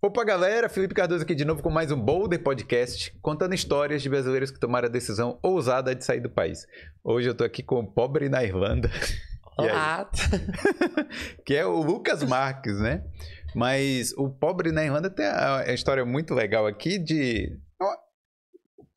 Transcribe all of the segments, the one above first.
Opa, galera! Felipe Cardoso aqui de novo com mais um Boulder Podcast, contando histórias de brasileiros que tomaram a decisão ousada de sair do país. Hoje eu tô aqui com o pobre na Irlanda. Olá! que é o Lucas Marques, né? Mas o pobre na Irlanda tem a, a história muito legal aqui de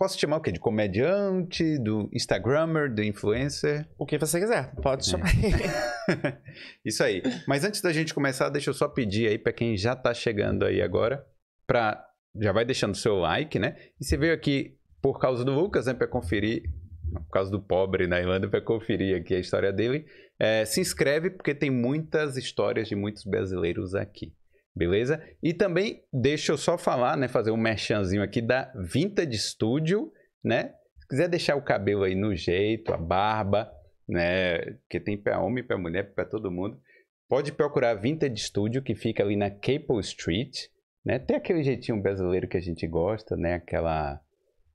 Posso chamar o quê? De comediante, do Instagrammer, do influencer? O que você quiser, pode chamar. É. Isso aí. Mas antes da gente começar, deixa eu só pedir aí para quem já está chegando aí agora, para já vai deixando o seu like, né? E você veio aqui por causa do Lucas, né, para conferir por causa do pobre na Irlanda, para conferir aqui a história dele. É, se inscreve, porque tem muitas histórias de muitos brasileiros aqui. Beleza? E também, deixa eu só falar, né? Fazer um merchanzinho aqui da Vintage Studio, né? Se quiser deixar o cabelo aí no jeito, a barba, né? Porque tem para homem, para mulher, para todo mundo. Pode procurar a Vintage Studio, que fica ali na Capel Street, né? Tem aquele jeitinho brasileiro que a gente gosta, né? Aquela...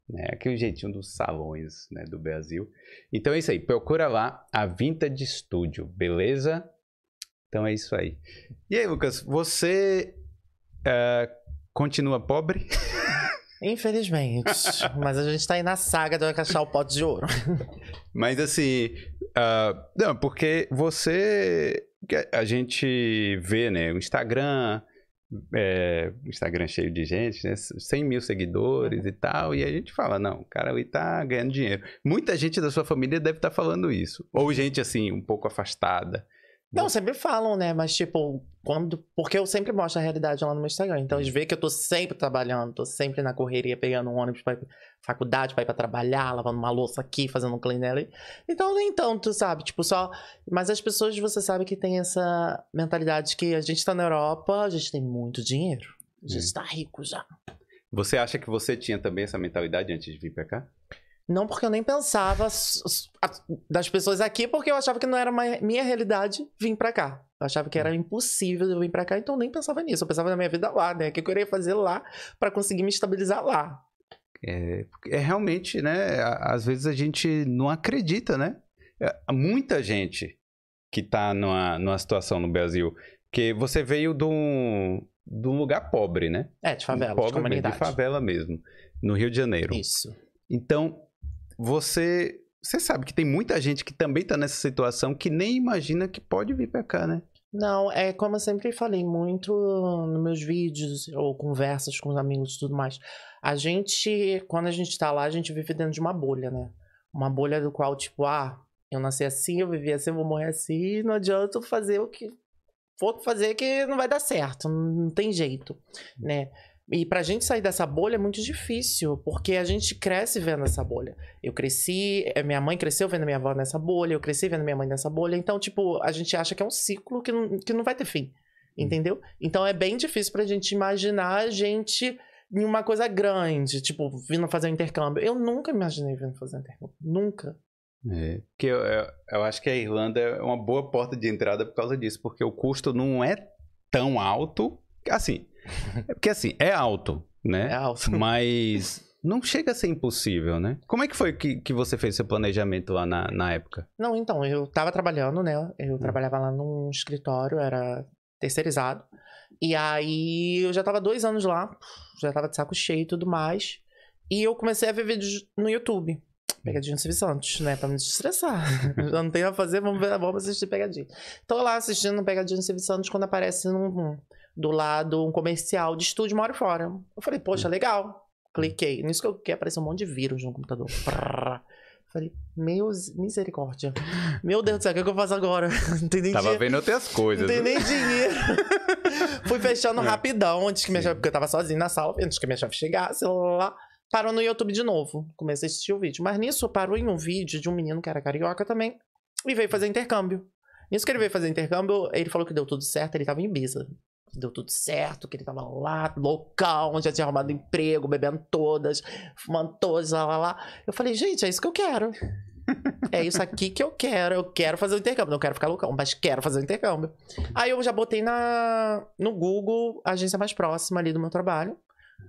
Né? Aquele jeitinho dos salões né? do Brasil. Então é isso aí, procura lá a Vinta de Estúdio, beleza? Então é isso aí. E aí, Lucas, você uh, continua pobre? Infelizmente. mas a gente tá aí na saga do achar o pote de ouro. Mas assim. Uh, não, porque você. A gente vê, né? O Instagram. É, Instagram cheio de gente, né? 100 mil seguidores e tal, e a gente fala, não, o cara ali tá ganhando dinheiro. Muita gente da sua família deve estar tá falando isso. Ou gente, assim, um pouco afastada. Não, né? sempre falam, né? Mas, tipo, quando. Porque eu sempre mostro a realidade lá no meu Instagram. Então, eles uhum. veem que eu tô sempre trabalhando, tô sempre na correria, pegando um ônibus pra ir pra faculdade, pra ir pra trabalhar, lavando uma louça aqui, fazendo um clean ali. Então, nem tanto, sabe? Tipo, só. Mas as pessoas, você sabe que tem essa mentalidade que a gente tá na Europa, a gente tem muito dinheiro. A gente hum. tá rico já. Você acha que você tinha também essa mentalidade antes de vir pra cá? Não porque eu nem pensava das pessoas aqui, porque eu achava que não era minha realidade vir pra cá. Eu achava que era impossível eu vir pra cá, então eu nem pensava nisso. Eu pensava na minha vida lá, né? O que eu queria fazer lá para conseguir me estabilizar lá. É, é realmente, né? Às vezes a gente não acredita, né? É, muita gente que tá numa, numa situação no Brasil. Porque você veio de um, de um lugar pobre, né? É, de favela, pobre, de comunidade. De favela mesmo, no Rio de Janeiro. Isso. Então, você você sabe que tem muita gente que também está nessa situação que nem imagina que pode vir para cá, né? Não, é como eu sempre falei muito nos meus vídeos ou conversas com os amigos e tudo mais. A gente, quando a gente está lá, a gente vive dentro de uma bolha, né? Uma bolha do qual, tipo, ah, eu nasci assim, eu vivi assim, eu vou morrer assim, não adianta fazer o que for fazer que não vai dar certo, não tem jeito, né? E pra gente sair dessa bolha é muito difícil, porque a gente cresce vendo essa bolha. Eu cresci, eh, minha mãe cresceu vendo minha avó nessa bolha, eu cresci vendo minha mãe nessa bolha. Então, tipo, a gente acha que é um ciclo que não, que não vai ter fim, hum. entendeu? Então é bem difícil pra gente imaginar a gente em uma coisa grande, tipo, vindo fazer um intercâmbio. Eu nunca imaginei vindo fazer um intercâmbio, nunca. É, porque eu, eu, eu acho que a Irlanda é uma boa porta de entrada por causa disso, porque o custo não é tão alto, assim... É porque assim, é alto, né? É alto. Mas não chega a ser impossível, né? Como é que foi que, que você fez seu planejamento lá na, na época? Não, então, eu tava trabalhando, né? Eu hum. trabalhava lá num escritório, era terceirizado. E aí eu já tava dois anos lá, já tava de saco cheio e tudo mais. E eu comecei a ver vídeos no YouTube. Pegadinha do Silvio Santos, né? Pra me estressar. Já não tenho a fazer, vamos ver, vamos assistir pegadinha. Tô lá assistindo pegadinha do Silvio Santos quando aparece num do lado um comercial de estúdio, moro fora. Eu falei, poxa, hum. legal. Hum. Cliquei. Nisso que eu quero aparecer um monte de vírus no computador. Prrr. Falei, meu misericórdia. Meu Deus do céu, o que, é que eu faço agora? Não tem nem tava dinheiro. vendo outras coisas. Não tem nem dinheiro. Fui fechando é. rapidão antes que minha porque eu tava sozinho na sala, antes que minha chave chegasse, lá. Parou no YouTube de novo. Comecei a assistir o vídeo. Mas nisso parou em um vídeo de um menino que era carioca também. E veio fazer intercâmbio. Nisso que ele veio fazer intercâmbio, ele falou que deu tudo certo, ele tava em Ibiza. Deu tudo certo, que ele tava lá, loucão, já tinha arrumado emprego, bebendo todas, fumando todas, lá, lá, lá. Eu falei, gente, é isso que eu quero. É isso aqui que eu quero. Eu quero fazer o intercâmbio. Não quero ficar loucão, mas quero fazer o intercâmbio. Aí eu já botei na, no Google a agência mais próxima ali do meu trabalho.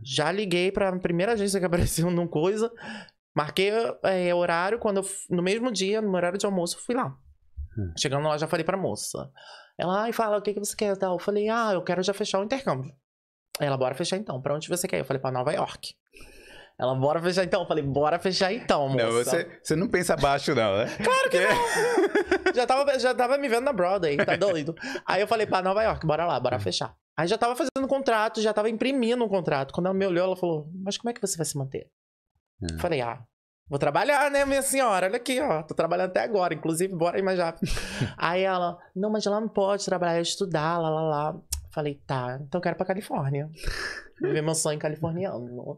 Já liguei para a primeira agência que apareceu num coisa. Marquei é, horário, quando eu, no mesmo dia, no horário de almoço, eu fui lá. Hum. Chegando lá, já falei pra moça. Ela, ai, fala, o que, que você quer tal? Eu falei, ah, eu quero já fechar o intercâmbio. Ela, bora fechar então. Pra onde você quer? Eu falei, pra Nova York. Ela, bora fechar então. Eu falei, bora fechar então, moça. Não, você, você não pensa baixo, não, né? Claro que é. não! já, tava, já tava me vendo na Broadway, tá doido? Aí eu falei, pra Nova York, bora lá, bora hum. fechar. Aí já tava fazendo contrato, já tava imprimindo um contrato. Quando ela me olhou, ela falou, mas como é que você vai se manter? Hum. Falei, ah, Vou trabalhar, né, minha senhora? Olha aqui, ó. Tô trabalhando até agora, inclusive, bora imaginar. mais rápido. aí ela, não, mas ela não pode trabalhar, estudar, lá, lá, lá. Falei, tá, então eu quero ir pra Califórnia. Viver meu sonho californiano.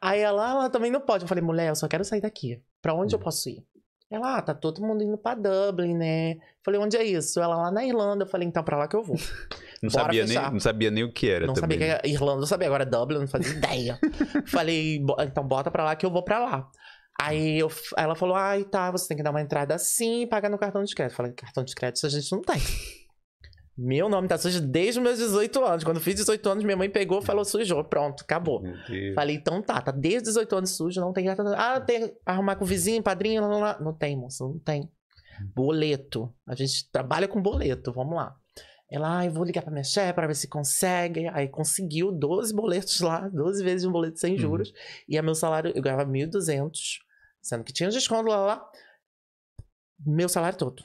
Aí ela, ah, ela também não pode. Eu falei, mulher, eu só quero sair daqui. Pra onde eu hum. posso ir? Ela, ah, tá todo mundo indo pra Dublin, né? falei, onde é isso? Ela lá na Irlanda. Eu falei, então pra lá que eu vou. Não, sabia nem, não sabia nem o que era. Não também. sabia que né? era Irlanda, Eu sabia. Agora Dublin, não fazia ideia. falei, então bota pra lá que eu vou pra lá. Aí eu, ela falou: ai, tá, você tem que dar uma entrada assim e pagar no cartão de crédito. Eu falei: cartão de crédito a gente não tem. Meu nome tá sujo desde os meus 18 anos. Quando fiz 18 anos, minha mãe pegou e falou: sujou, pronto, acabou. Falei: então tá, tá desde 18 anos sujo, não tem cartão. Ah, tem arrumar com o vizinho, padrinho, lá, lá, lá. Não tem, moço, não tem. Uhum. Boleto. A gente trabalha com boleto, vamos lá. Ela, ah, eu vou ligar pra minha chefe para ver se consegue. Aí conseguiu 12 boletos lá, 12 vezes um boleto sem uhum. juros. Uhum. E a meu salário, eu ganhava 1.200. Sendo que tinha desconto lá, lá. Meu salário todo.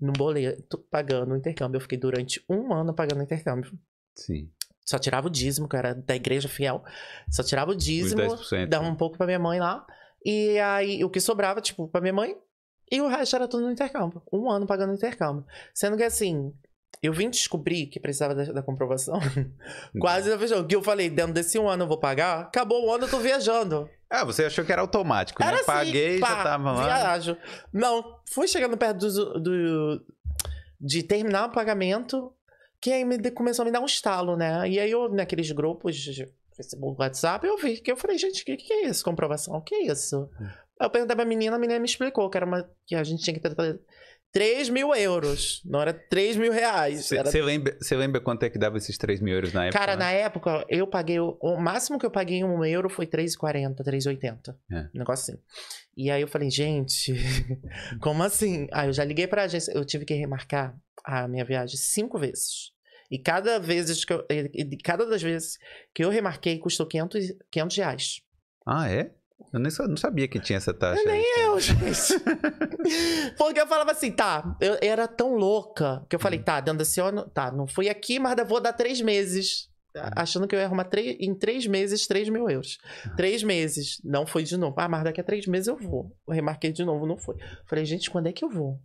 No boleto, pagando o intercâmbio. Eu fiquei durante um ano pagando o intercâmbio. Sim. Só tirava o dízimo, que era da igreja fiel. Só tirava o dízimo, dava né? um pouco pra minha mãe lá. E aí, o que sobrava, tipo, pra minha mãe. E o resto era tudo no intercâmbio. Um ano pagando intercâmbio. Sendo que, assim, eu vim descobrir que precisava da, da comprovação. Quase da versão. Que eu falei, dentro desse um ano eu vou pagar. Acabou o ano, eu tô viajando. Ah, você achou que era automático, né? era né? Assim, Paguei, pá, já tava lá. Viajo. Não, fui chegando perto do, do, de terminar o pagamento, que aí me, começou a me dar um estalo, né? E aí eu, naqueles grupos de Facebook, WhatsApp, eu vi, que eu falei, gente, o que, que é isso? Comprovação, o que é isso? Hum. Eu perguntei pra menina, a menina me explicou que era uma. que a gente tinha que ter, 3 mil euros. Não era 3 mil reais. Você era... lembra, lembra, quanto é que dava esses 3 mil euros na época? Cara, né? na época eu paguei. O, máximo que eu paguei em 1 euro foi 3,40, 3,80. É. Um negócio assim. E aí eu falei, gente, como assim? Aí eu já liguei pra agência. Eu tive que remarcar a minha viagem cinco vezes. E cada, vez que eu, e cada das vezes que eu remarquei custou 500, 500 reais. Ah, é? Eu nem não sabia que tinha essa taxa. nem aí, eu, gente. Porque eu falava assim, tá, eu era tão louca que eu falei, hum. tá, dentro desse ano, tá, não fui aqui, mas vou dar três meses. Hum. Achando que eu ia arrumar três, em três meses, três mil euros. Três meses. Não foi de novo. Ah, mas daqui a três meses eu vou. Eu remarquei de novo, não foi. Falei, gente, quando é que eu vou?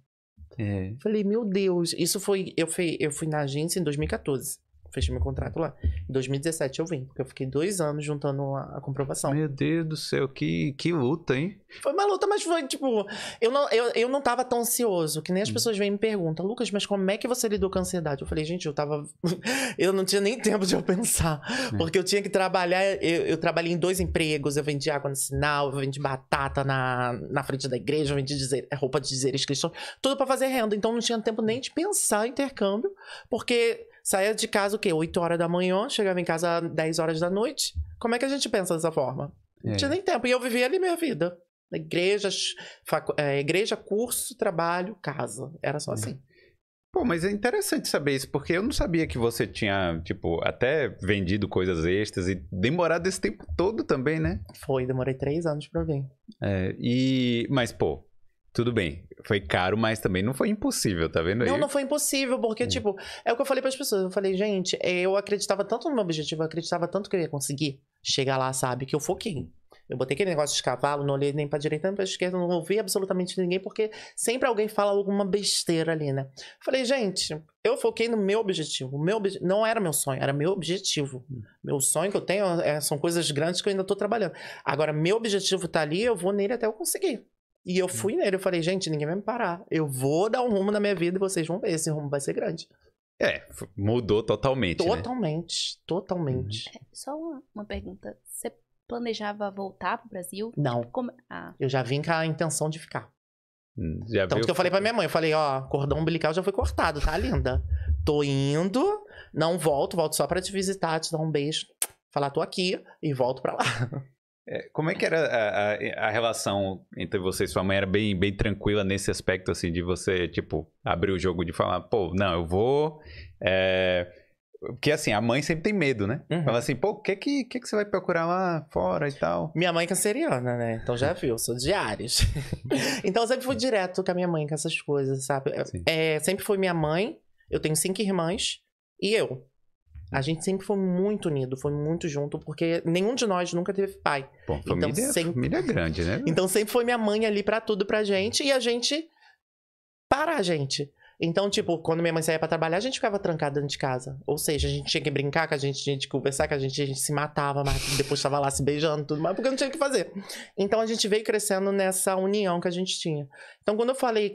É. Falei, meu Deus. Isso foi. Eu fui, eu fui na agência em 2014 fechei meu contrato lá. Em 2017 eu vim, porque eu fiquei dois anos juntando a, a, comprovação. Meu Deus do céu, que, que luta, hein? Foi uma luta, mas foi tipo. Eu não, eu, eu não tava tão ansioso, que nem as hum. pessoas vêm e me perguntam, Lucas, mas como é que você lidou com a ansiedade? Eu falei, gente, eu tava. eu não tinha nem tempo de eu pensar, é. porque eu tinha que trabalhar. Eu, eu, trabalhei em dois empregos, eu vendi água no sinal, eu vendi batata na, na frente da igreja, eu vendi dizer, é, roupa de dizeres cristãos, tudo para fazer renda. Então não tinha tempo nem de pensar em intercâmbio, porque saia de casa o quê? 8 horas da manhã, chegava em casa 10 horas da noite. Como é que a gente pensa dessa forma? É. Não tinha nem tempo. E eu vivia ali minha vida. Igrejas, facu... é, igreja, curso, trabalho, casa. Era só assim. É. Pô, mas é interessante saber isso, porque eu não sabia que você tinha, tipo, até vendido coisas extras e demorado esse tempo todo também, né? Foi, demorei três anos pra vir. É, e... Mas, pô, tudo bem, foi caro, mas também não foi impossível, tá vendo aí? Não, não foi impossível, porque, hum. tipo, é o que eu falei para as pessoas. Eu falei, gente, eu acreditava tanto no meu objetivo, eu acreditava tanto que eu ia conseguir chegar lá, sabe? Que eu foquei. Eu botei aquele negócio de cavalo, não olhei nem pra direita nem pra esquerda, não ouvi absolutamente ninguém, porque sempre alguém fala alguma besteira ali, né? falei, gente, eu foquei no meu objetivo. Meu Não era meu sonho, era meu objetivo. Hum. Meu sonho que eu tenho é, são coisas grandes que eu ainda tô trabalhando. Agora, meu objetivo tá ali, eu vou nele até eu conseguir. E eu fui nele, eu falei, gente, ninguém vai me parar. Eu vou dar um rumo na minha vida e vocês vão ver, esse rumo vai ser grande. É, mudou totalmente. Totalmente, né? totalmente. Uhum. É, só uma pergunta. Você planejava voltar pro Brasil? Não. Como... Ah. Eu já vim com a intenção de ficar. Hum, já Tanto viu? que eu falei pra minha mãe, eu falei, ó, cordão umbilical já foi cortado, tá linda? Tô indo, não volto, volto só pra te visitar, te dar um beijo, falar tô aqui e volto pra lá. É, como é que era a, a, a, relação entre você e sua mãe? Era bem, bem tranquila nesse aspecto, assim, de você, tipo, abrir o jogo de falar, pô, não, eu vou. É... Porque assim, a mãe sempre tem medo, né? Uhum. Fala assim, pô, o que, que, que, que você vai procurar lá fora e tal? Minha mãe é canceriana, né? Então já viu, sou de Ares. então eu sempre fui direto com a minha mãe com essas coisas, sabe? É, sempre foi minha mãe, eu tenho cinco irmãs e eu. A gente sempre foi muito unido, foi muito junto, porque nenhum de nós nunca teve pai. Bom, família, então, é- sempre... família é grande, né? Então sempre foi minha mãe ali para tudo pra gente e a gente para a gente. Então, tipo, quando minha mãe saía para trabalhar, a gente ficava trancada dentro de casa. Ou seja, a gente tinha que brincar, que a gente tinha que conversar, que a gente, a gente se matava, mas depois estava lá se beijando tudo mais, porque não tinha o que fazer. Então a gente veio crescendo nessa união que a gente tinha. Então, quando eu falei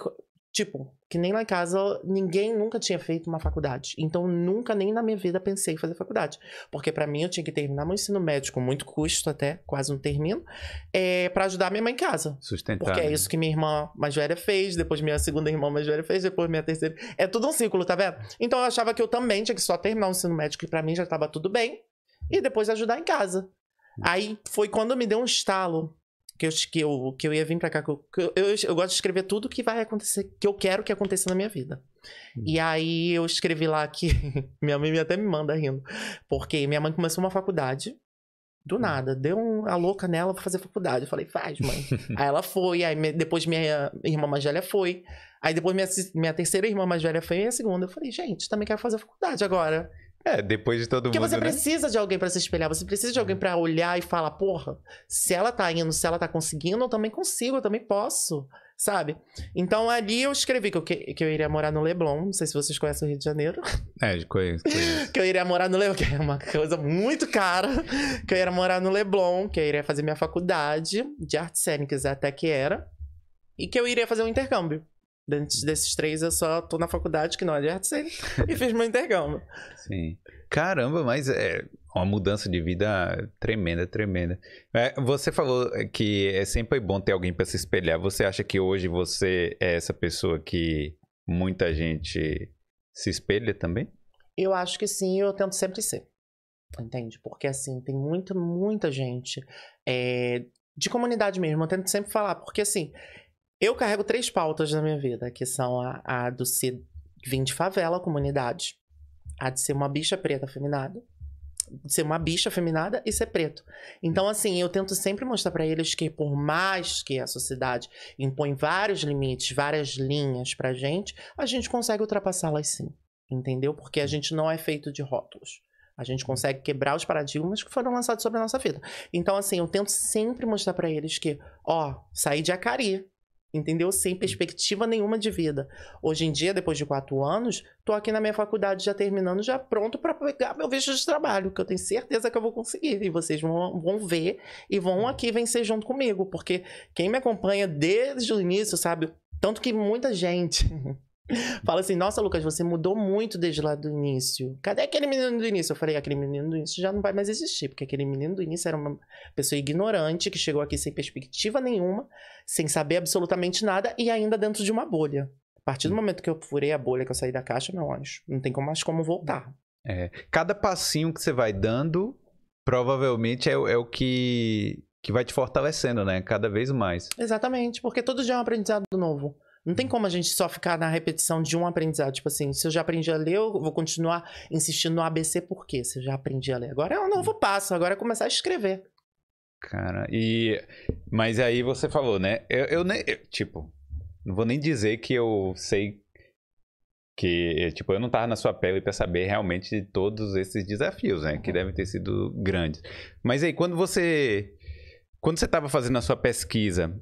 Tipo, que nem lá em casa, ninguém nunca tinha feito uma faculdade. Então, nunca nem na minha vida pensei em fazer faculdade. Porque para mim, eu tinha que terminar meu ensino médio com muito custo até, quase não termino, é, para ajudar minha mãe em casa. Sustentar. Porque é né? isso que minha irmã mais velha fez, depois minha segunda irmã mais velha fez, depois minha terceira. É tudo um ciclo, tá vendo? Então, eu achava que eu também tinha que só terminar o ensino médio, que para mim já tava tudo bem, e depois ajudar em casa. Hum. Aí foi quando me deu um estalo que eu, que eu, que eu ia vir pra cá. Que eu, que eu, eu, gosto de escrever tudo que vai acontecer, que eu quero que aconteça na minha vida. Hum. E aí eu escrevi lá que. minha mãe até me manda rindo. Porque minha mãe começou uma faculdade. Do hum. nada, deu um, a louca nela pra fazer faculdade. Eu falei, faz, mãe. aí ela foi, aí me, depois minha irmã mais velha foi. Aí depois minha, minha terceira irmã mais velha foi e a segunda. Eu falei, gente, também quero fazer faculdade agora. É, depois de todo Porque mundo. Porque você né? precisa de alguém para se espelhar, você precisa de alguém para olhar e falar, porra, se ela tá indo, se ela tá conseguindo, eu também consigo, eu também posso, sabe? Então ali eu escrevi que eu, que, eu iria morar no Leblon, não sei se vocês conhecem o Rio de Janeiro. É, conheço, conheço. que eu iria morar no Leblon, que é uma coisa muito cara. Que eu iria morar no Leblon, que eu iria fazer minha faculdade de artes cênicas, até que era. E que eu iria fazer um intercâmbio. Antes desses três, eu só tô na faculdade, que não é de arte e fiz meu intercâmbio. Sim. Caramba, mas é uma mudança de vida tremenda, tremenda. É, você falou que é sempre bom ter alguém para se espelhar. Você acha que hoje você é essa pessoa que muita gente se espelha também? Eu acho que sim, eu tento sempre ser. Entende? Porque assim, tem muita, muita gente é, de comunidade mesmo. Eu tento sempre falar, porque assim, eu carrego três pautas na minha vida, que são a, a do ser vim de favela, comunidade, a de ser uma bicha preta feminada, ser uma bicha feminada e ser preto. Então, assim, eu tento sempre mostrar para eles que por mais que a sociedade impõe vários limites, várias linhas pra gente, a gente consegue ultrapassá-las sim, entendeu? Porque a gente não é feito de rótulos. A gente consegue quebrar os paradigmas que foram lançados sobre a nossa vida. Então, assim, eu tento sempre mostrar para eles que, ó, saí de Acari, entendeu? Sem perspectiva nenhuma de vida. Hoje em dia, depois de quatro anos, tô aqui na minha faculdade já terminando, já pronto para pegar meu visto de trabalho, que eu tenho certeza que eu vou conseguir. E vocês vão, vão ver e vão hum. aqui vencer junto comigo, porque quem me acompanha desde o início sabe tanto que muita gente Fala assim, nossa, Lucas, você mudou muito desde lá do início. Cadê aquele menino do início? Eu falei, aquele menino do início já não vai mais existir, porque aquele menino do início era uma pessoa ignorante que chegou aqui sem perspectiva nenhuma, sem saber absolutamente nada e ainda dentro de uma bolha. A partir do hum. momento que eu furei a bolha, que eu saí da caixa, meu anjo, não tem mais como voltar. É, cada passinho que você vai dando, provavelmente é, é o que, que vai te fortalecendo, né? Cada vez mais. Exatamente, porque todo dia é um aprendizado novo. Não tem como a gente só ficar na repetição de um aprendizado. Tipo assim, se eu já aprendi a ler, eu vou continuar insistindo no ABC, por quê? Se eu já aprendi a ler. Agora é um novo passo, agora é começar a escrever. Cara, e. Mas aí você falou, né? Eu, eu nem. Eu, tipo, não vou nem dizer que eu sei. Que, tipo, eu não tava na sua pele para saber realmente de todos esses desafios, né? Que uhum. devem ter sido grandes. Mas aí, quando você. Quando você estava fazendo a sua pesquisa,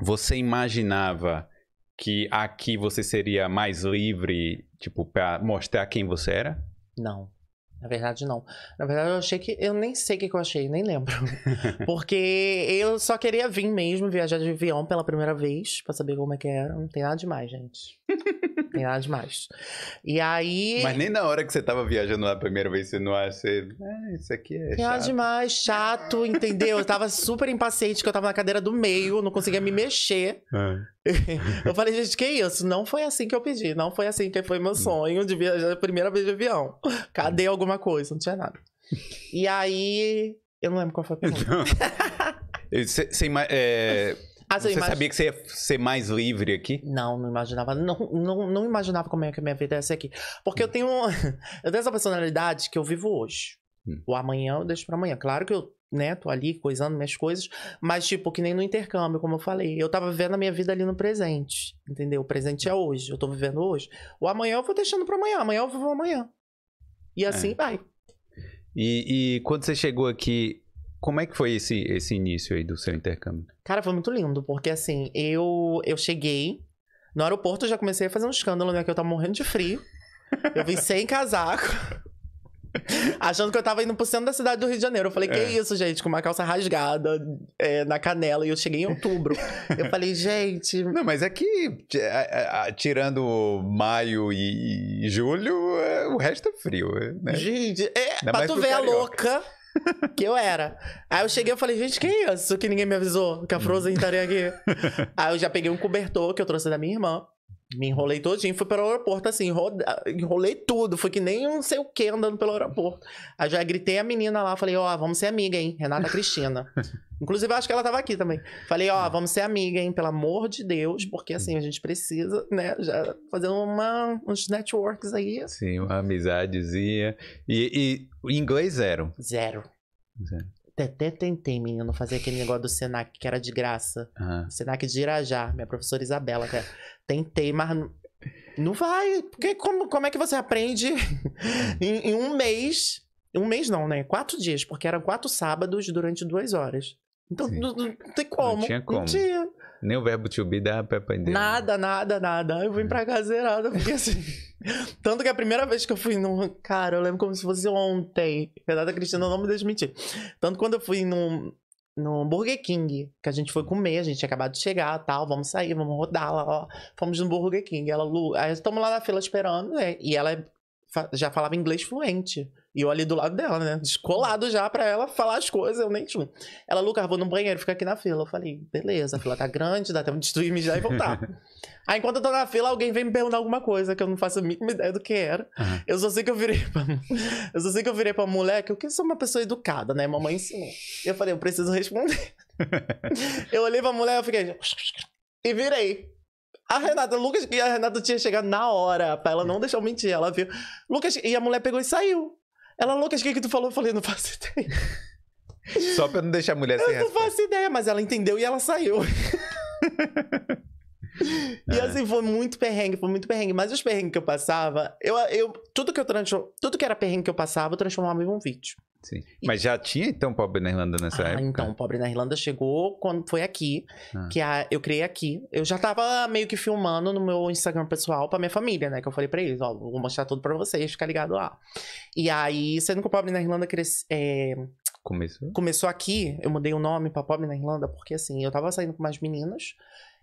você imaginava que aqui você seria mais livre, tipo, para mostrar quem você era? Não. Na verdade, não. Na verdade, eu achei que. Eu nem sei o que, eu achei, nem lembro. Porque eu só queria vir mesmo, viajar de avião pela primeira vez, para saber como é que era. Não tem nada demais, gente. elas demais. E aí. Mas nem na hora que você tava viajando lá a primeira vez, você não acha. Você... Ah, isso aqui é. Chato. demais, chato, entendeu? Eu tava super impaciente, que eu tava na cadeira do meio, não conseguia me mexer. Ah. eu falei, gente, que isso? Não foi assim que eu pedi, não foi assim que foi meu hum. sonho de viajar a primeira vez de avião. Cadê hum. alguma coisa? Não tinha nada. E aí. Eu não lembro qual foi a pergunta. Sem então, mais. Eh, as você imag... sabia que você ia ser mais livre aqui? Não, não imaginava. Não, não, não imaginava como é que a minha vida ia ser aqui. Porque eu tenho, eu tenho essa personalidade que eu vivo hoje. Hum. O amanhã eu deixo para amanhã. Claro que eu né, tô ali coisando minhas coisas, mas tipo, que nem no intercâmbio, como eu falei. Eu tava vivendo a minha vida ali no presente, entendeu? O presente é hoje, eu tô vivendo hoje. O amanhã eu vou deixando para amanhã, amanhã eu vivo amanhã. E é. assim é. vai. E, e, quando você chegou aqui, como é que foi esse, esse início aí do seu intercâmbio? Cara, foi muito lindo, porque assim, eu, eu cheguei no aeroporto, já comecei a fazer um escândalo, né? Que eu tava morrendo de frio. Eu vim sem casaco. Achando que eu tava indo pro centro da cidade do Rio de Janeiro. Eu falei, é. que isso, gente? Com uma calça rasgada é, na canela. E eu cheguei em outubro. eu falei, gente. Não, mas é que, tirando maio e, e julho, é, o resto é frio, né? Gente, é, pra tu ver a louca que eu era. Aí eu cheguei e falei, gente, que é isso? Que ninguém me avisou que a hum. Frozen estaria aqui. Aí eu já peguei um cobertor que eu trouxe da minha irmã. Me enrolei todinho, fui pelo aeroporto, assim, enrolei tudo. Foi que nem não sei o que andando pelo aeroporto. Aí já gritei a menina lá, falei, ó, oh, vamos ser amiga, hein? Renata Cristina. Inclusive, acho que ela tava aqui também. Falei, ó, oh, vamos ser amiga, hein? Pelo amor de Deus, porque assim, a gente precisa, né, já fazer uma, uns networks aí. Sim, uma amizadezinha. E, e inglês zero. Zero. Zero até tentei, menino, fazer aquele negócio do Senac que era de graça. Uhum. Senac de Irajá, minha professora Isabela. É. Tentei, mas não vai. Porque como, como é que você aprende em, em um mês? Um mês não, né? Quatro dias, porque eram quatro sábados durante duas horas. Então, não, não, tem como. Não tinha como. Não tinha. Nem o verbo to be dá pra aprender. Né? Nada, nada, nada. Eu vim é. pra casa zerada, porque assim. Tanto que a primeira vez que eu fui num. Cara, eu lembro como se fosse ontem. Renata Cristina não me deixa mentir. Tanto quando eu fui num. No Burger King, que a gente foi hum. comer, a gente tinha acabado de chegar tal, vamos sair, vamos rodar lá, ó. Fomos no Burger King. Ela, Lu, aí estamos lá na fila esperando, né? e ela é já falava inglês fluente. E eu ali do lado dela, né? Descolado já pra ela falar as coisas, eu nem tipo. Ela, Lucas, vou no banheiro, fica aqui na fila. Eu falei, beleza, a fila tá grande, dá tempo de destruir, mijar e voltar. Aí enquanto eu tô na fila, alguém vem me perguntar alguma coisa que eu não faço a mínima ideia do que era. Uhum. Eu só sei que eu virei pra. Eu só sei que eu virei pra moleque, eu que sou uma pessoa educada, né? Mamãe ensinou. Eu falei, eu preciso responder. eu olhei pra mulher, eu fiquei. Assim, e virei. A Renata, Lucas, e a Renata tinha chegado na hora, pra ela não deixar eu mentir. Ela viu. Lucas, e a mulher pegou e saiu. Ela louca acho que, é que tu falou? Eu falei, não faço ideia. Só pra não deixar a mulher sem Eu não faço ideia, mas ela entendeu e ela saiu. e é. assim, foi muito perrengue, foi muito perrengue. Mas os perrengues que eu passava, eu, eu, tudo que eu tudo que era perrengue que eu passava, eu transformava em um vídeo. Sim. E... Mas já tinha então Pobre na Irlanda nessa ah, época? Então, Pobre na Irlanda chegou quando foi aqui, ah. que a, eu criei aqui. Eu já tava meio que filmando no meu Instagram pessoal pra minha família, né? Que eu falei pra eles, ó, vou mostrar tudo pra vocês, fica ligado lá. E aí, sendo que o Pobre na Irlanda é... Começou? Começou aqui, eu mudei o nome pra Pobre na Irlanda, porque assim, eu tava saindo com umas meninas,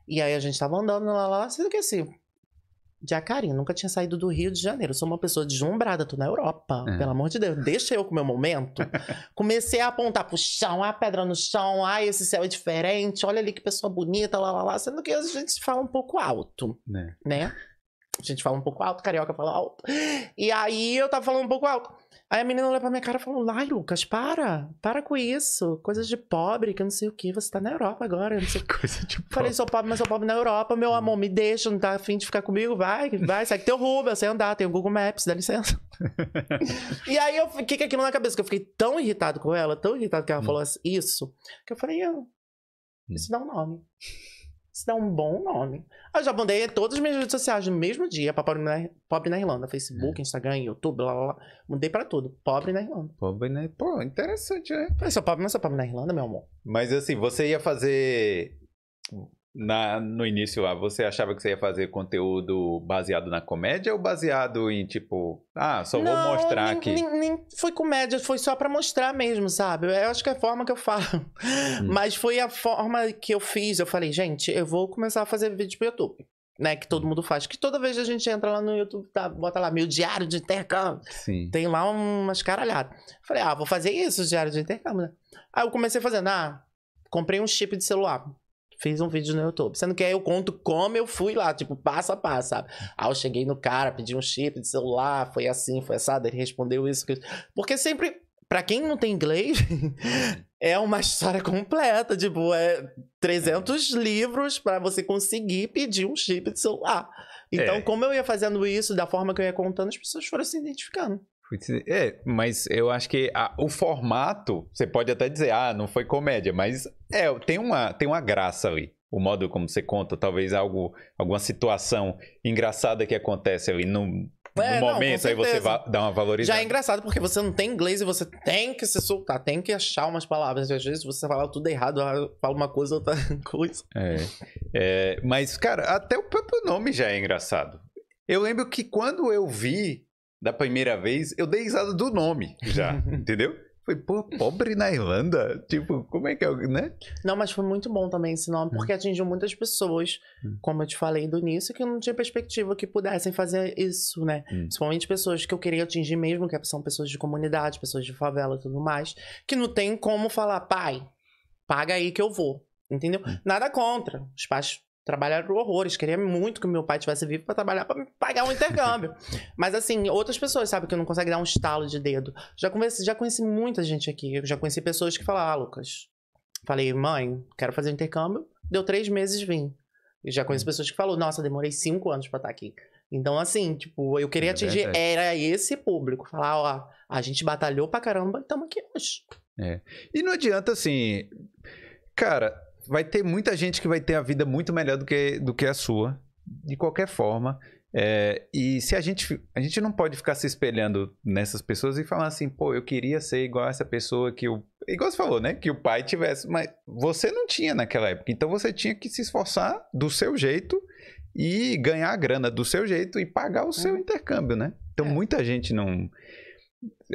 e aí a gente tava andando lá, lá, sendo que assim, Jacarinho, nunca tinha saído do Rio de Janeiro. sou uma pessoa deslumbrada, tô na Europa. É. Pelo amor de Deus, deixa eu com o meu momento. Comecei a apontar pro chão, a pedra no chão, ai, esse céu é diferente, olha ali que pessoa bonita, lá, lá, lá. Sendo que a gente fala um pouco alto, é. né? A gente fala um pouco alto, carioca fala alto. E aí eu tava falando um pouco alto. Aí a menina olha pra minha cara e falou: Ai, Lucas, para, para com isso. Coisas de pobre, que não sei o que, você tá na Europa agora. Não sei Coisa de pobre. Falei, sou pobre, mas sou pobre na Europa, meu amor, me deixa, não tá afim de ficar comigo, vai, vai, segue teu rubro, eu sei andar, tenho Google Maps, dá licença. e aí eu fiquei com aquilo na cabeça, que eu fiquei tão irritado com ela, tão irritado que ela hum. falou isso, que eu falei, ah, hum. isso dá um nome. Isso dá um bom nome. Ah, eu já mandei todas as minhas redes sociais no mesmo dia pra Pobre na, Pobre na Irlanda. Facebook, é. Instagram, YouTube, blá blá blá. Mudei pra tudo. Pobre na Irlanda. Pobre na Pô, interessante, né? Eu sou pobre, não sou pobre na Irlanda, meu amor. Mas assim, você ia fazer na, no início lá, você achava que você ia fazer conteúdo baseado na comédia ou baseado em tipo, ah, só vou mostrar nem, aqui? Nem, nem foi comédia, foi só para mostrar mesmo, sabe? Eu acho que é a forma que eu falo. Hum. Mas foi a forma que eu fiz. Eu falei, gente, eu vou começar a fazer vídeo pro YouTube. Né, que todo hum. mundo faz. Que toda vez que a gente entra lá no YouTube, tá, bota lá meu diário de intercâmbio. Sim. Tem lá umas caralhadas. Falei, ah, vou fazer isso, diário de intercâmbio. Né? Aí eu comecei fazendo, ah, comprei um chip de celular Fiz um vídeo no YouTube. Sendo que aí eu conto como eu fui lá, tipo, passo a passo, sabe? Aí eu cheguei no cara, pedi um chip de celular, foi assim, foi assado, ele respondeu isso. Que... Porque sempre, para quem não tem inglês, é uma história completa, tipo, é 300 é. livros para você conseguir pedir um chip de celular. Então, é. como eu ia fazendo isso, da forma que eu ia contando, as pessoas foram se identificando. É, mas eu acho que a, o formato, você pode até dizer, ah, não foi comédia, mas é, tem uma, tem uma graça ali. O modo como você conta, talvez algo, alguma situação engraçada que acontece ali no, é, no momento, não, aí você dá uma valorizada. Já é engraçado porque você não tem inglês e você tem que se soltar, tem que achar umas palavras. Às vezes você fala tudo errado, ah, fala uma coisa, outra coisa. É. é mas, cara, até o próprio nome já é engraçado. Eu lembro que quando eu vi da primeira vez, eu dei risada do nome já, entendeu? Foi, pô, pobre na Irlanda? Tipo, como é que é, né? Não, mas foi muito bom também esse nome, porque hum. atingiu muitas pessoas, hum. como eu te falei do início, que não tinha perspectiva que pudessem fazer isso, né? Hum. Principalmente pessoas que eu queria atingir mesmo, que são pessoas de comunidade, pessoas de favela e tudo mais, que não tem como falar, pai, paga aí que eu vou, entendeu? Hum. Nada contra, os pais Trabalharam horrores. Queria muito que meu pai tivesse vivo para trabalhar para pagar um intercâmbio. Mas assim, outras pessoas, sabe, que não conseguem dar um estalo de dedo. Já conheci, já conheci muita gente aqui. Já conheci pessoas que falaram, ah, Lucas. Falei, mãe, quero fazer intercâmbio. Deu três meses, vim. E já conheci uhum. pessoas que falaram, nossa, demorei cinco anos para estar tá aqui. Então, assim, tipo, eu queria é atingir, era esse público. Falar, ó, a gente batalhou pra caramba e estamos aqui hoje. É. E não adianta, assim, cara, vai ter muita gente que vai ter a vida muito melhor do que, do que a sua, de qualquer forma. É, e se a gente, a gente não pode ficar se espelhando nessas pessoas e falar assim, pô, eu queria ser igual a essa pessoa que o. Igual você falou, né? Que o pai tivesse. Mas você não tinha naquela época. Então você tinha que se esforçar do seu jeito e ganhar a grana do seu jeito e pagar o seu uhum. intercâmbio, né? Então é. muita gente não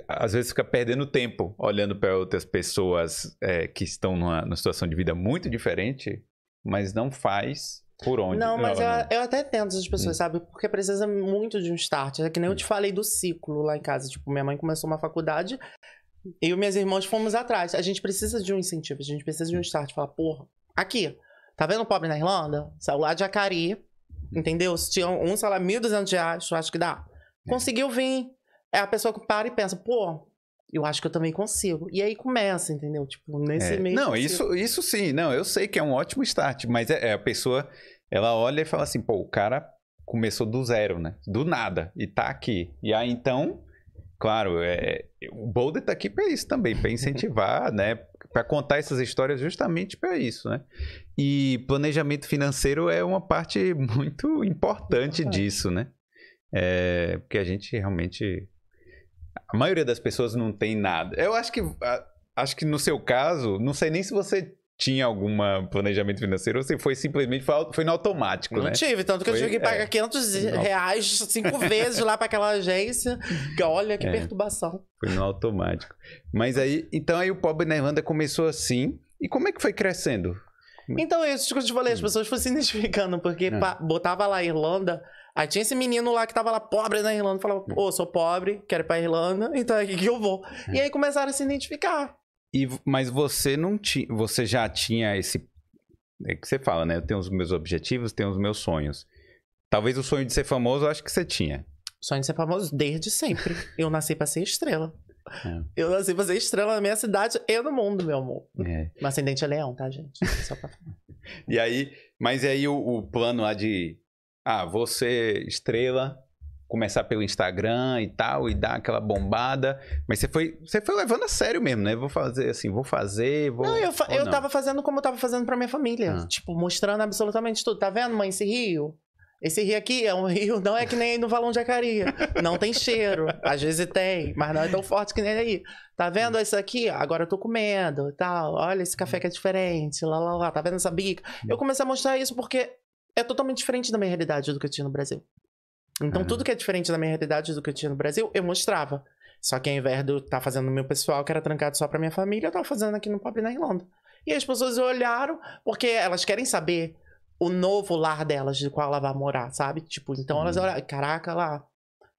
às vezes fica perdendo tempo olhando para outras pessoas é, que estão numa, numa, situação de vida muito diferente, mas não faz por onde. Não, mas não, eu, eu, até tento essas pessoas, hum. sabe? Porque precisa muito de um start. É que nem eu te hum. falei do ciclo lá em casa. Tipo, minha mãe começou uma faculdade, eu e minhas irmãs fomos atrás. A gente precisa de um incentivo, a gente precisa de um hum. start. Falar, porra, aqui, tá vendo o pobre na Irlanda? Saiu lá de Acari, hum. entendeu? Se tinha um salário, 1.200 reais, acho que dá. É. Conseguiu vir, é a pessoa que para e pensa, pô, eu acho que eu também consigo. E aí começa, entendeu? Tipo, nesse é, meio. Não, isso, isso sim, não, eu sei que é um ótimo start, mas é, é, a pessoa, ela olha e fala assim, pô, o cara começou do zero, né? Do nada, e tá aqui. E aí então, claro, é, é o Boulder tá aqui para isso também, para incentivar, né? Para contar essas histórias justamente para isso, né? E planejamento financeiro é uma parte muito importante disso, né? É, porque a gente realmente a maioria das pessoas não tem nada. Eu acho que acho que no seu caso, não sei nem se você tinha algum planejamento financeiro ou se foi simplesmente foi, no automático, não né? Não tive, tanto que foi, eu tive que pagar é, 500 reais cinco vezes lá para aquela agência. Que, olha que é, perturbação. Foi no automático. Mas aí, então aí o pobre na Irlanda começou assim. E como é que foi crescendo? Então, isso que eu te falei, as hum. pessoas foram se identificando, porque ah. botava lá a Irlanda Aí tinha esse menino lá que tava lá pobre na Irlanda, falava, hum. ô, oh, sou pobre, quero ir pra Irlanda, então é aqui que eu vou. Hum. E aí começaram a se identificar. E, mas você não tinha. Você já tinha esse. É que você fala, né? Eu tenho os meus objetivos, tenho os meus sonhos. Talvez o sonho de ser famoso, eu acho que você tinha. sonho de ser famoso desde sempre. eu nasci pra ser estrela. É. Eu nasci pra ser estrela na minha cidade e no mundo, meu amor. É. Meu ascendente é leão, tá, gente? Só pra falar. e aí, mas e aí o, o plano lá de ah, você estrela, começar pelo Instagram e tal, e dar aquela bombada. Mas você foi, você foi levando a sério mesmo, né? Vou fazer assim, vou fazer, vou. Não, eu, fa eu não? tava fazendo como eu tava fazendo pra minha família. Ah. Tipo, mostrando absolutamente tudo. Tá vendo, mãe, esse rio? Esse rio aqui é um rio, não é que nem no Valão de Acaria. Não tem cheiro. Às vezes tem, mas não é tão forte que nem aí. Tá vendo isso hum. aqui? Agora eu tô comendo tal. Olha esse café hum. que é diferente, lá, lá, lá. Tá vendo essa bica? Eu hum. comecei a mostrar isso porque é totalmente diferente da minha realidade do que eu tinha no Brasil. Então, uhum. tudo que é diferente da minha realidade do que eu tinha no Brasil, eu mostrava. Só que ao invés de eu estar tá fazendo no meu pessoal, que era trancado só pra minha família, eu tava fazendo aqui no Pobre na Irlanda. E as pessoas olharam, porque elas querem saber o novo lar delas, de qual ela vai morar, sabe? Tipo, então elas uhum. olharam. caraca, lá,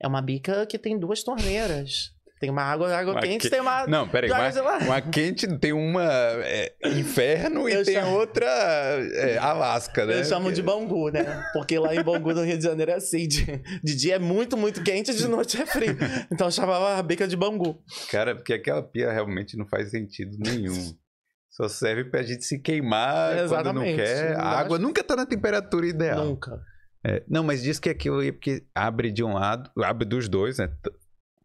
é uma bica que tem duas torneiras. Tem uma água, água uma quente, que... tem uma. Não, peraí. Uma, uma... uma quente tem uma é, inferno e eu tem chamo... outra é, Alasca, né? Eu chamo de Bangu, né? Porque lá em Bangu, no Rio de Janeiro, é assim. De, de dia é muito, muito quente, de noite é frio. Então eu chamava a bica de Bangu. Cara, porque aquela pia realmente não faz sentido nenhum. Só serve pra gente se queimar Exatamente. quando não quer. A água nunca tá na temperatura ideal. Nunca. É, não, mas diz que aquilo aí, é porque abre de um lado, abre dos dois, né?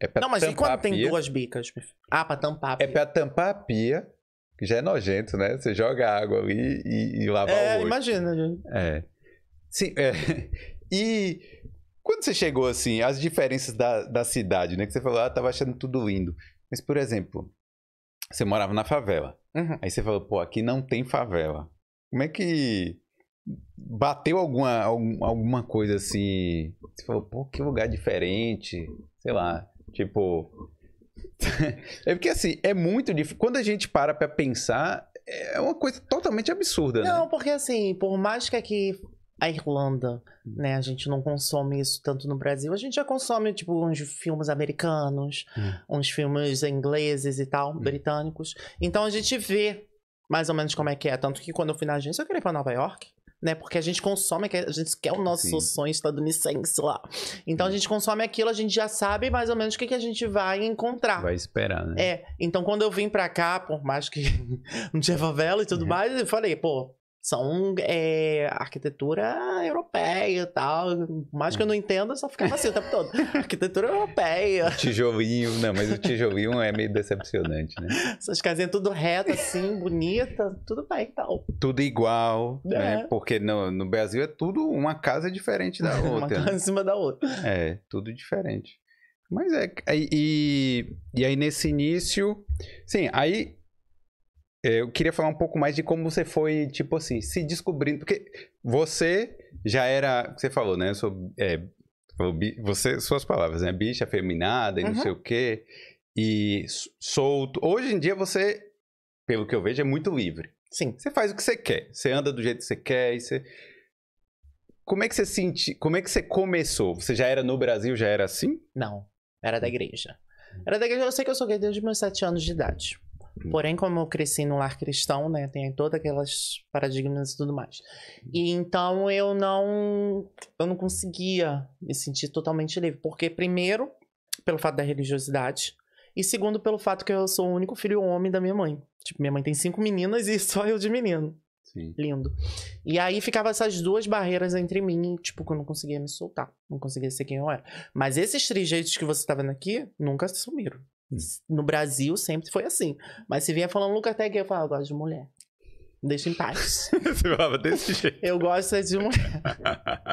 É pra não, mas e quando tem duas bicas? Ah, pra tampar a é pia. É pra tampar a pia, que já é nojento, né? Você joga água ali e, e lava é, o rosto. Imagina, gente. Né? É. Sim, é. E quando você chegou, assim, as diferenças da, da cidade, né? Que você falou, ah, tava achando tudo lindo. Mas, por exemplo, você morava na favela. Uhum. Aí você falou, pô, aqui não tem favela. Como é que bateu alguma, alguma coisa assim? Você falou, pô, que lugar diferente, sei lá. Tipo. é porque assim, é muito difícil. Quando a gente para pra pensar, é uma coisa totalmente absurda, né? Não, né? porque assim, por mais que aqui a Irlanda, hum. né? A gente não consome isso tanto no Brasil. A gente já consome, tipo, uns filmes americanos, hum. uns filmes ingleses e tal, hum. britânicos. Então a gente vê mais ou menos como é que é. Tanto que quando eu fui na agência, eu queria ir pra Nova York né? Porque a gente consome, a gente quer o nosso Sim. sonho estadunidense lá. Então a gente consome aquilo, a gente já sabe mais ou menos o que, que a gente vai encontrar. Vai esperar, né? É. Então quando eu vim pra cá, por mais que não tinha favela e tudo é. mais, eu falei, pô, são é, arquitetura europeia e tal. Por mais que eu hum. não entenda, eu só ficava assim o tempo todo. Arquitetura europeia. Tijolinho, não, mas o tijolinho é meio decepcionante, né? Essas casinhas tudo reto, assim, bonita, tudo bem e tal. Tudo igual, né? é. né? Porque no, no Brasil é tudo uma casa diferente da outra. uma casa em cima da outra. É, tudo diferente. Mas é. E, e aí nesse início. Sim, aí é, eu queria falar um pouco mais de como você foi, tipo assim, se descobrindo. Porque você já era. Você falou, né? Eu sou, é, você, suas palavras, né? Bicha, feminada e uhum. não sei uhum. o quê. E solto. Hoje em dia você, pelo que eu vejo, é muito livre. Sim. Você faz o que você quer. Você anda do jeito que você quer e você. Como é que você sente Como é que você começou? Você já era no Brasil, já era assim? Não. Era da hum. igreja. Era da igreja, eu sei que eu sou gay desde meus sete anos de idade. Uhum. Porém, como eu cresci no lar cristão, né? Tem todas aquelas paradigmas e tudo mais. Uhum. E então eu não eu não conseguia me sentir totalmente livre, porque primeiro, pelo fato da religiosidade, e segundo pelo fato que eu sou o único filho homem da minha mãe. Tipo, minha mãe tem cinco meninas e só eu de menino. Sim. Lindo. E aí ficava essas duas barreiras entre mim, tipo, que eu não conseguia me soltar. Não conseguia ser quem eu era. Mas esses três jeitos que você tá vendo aqui, nunca se sumiram. Hum. No Brasil sempre foi assim. Mas se vinha falando Lucas até que eu falo, eu gosto de mulher. Me deixa em paz. Você falava desse jeito. Eu gosto de mulher.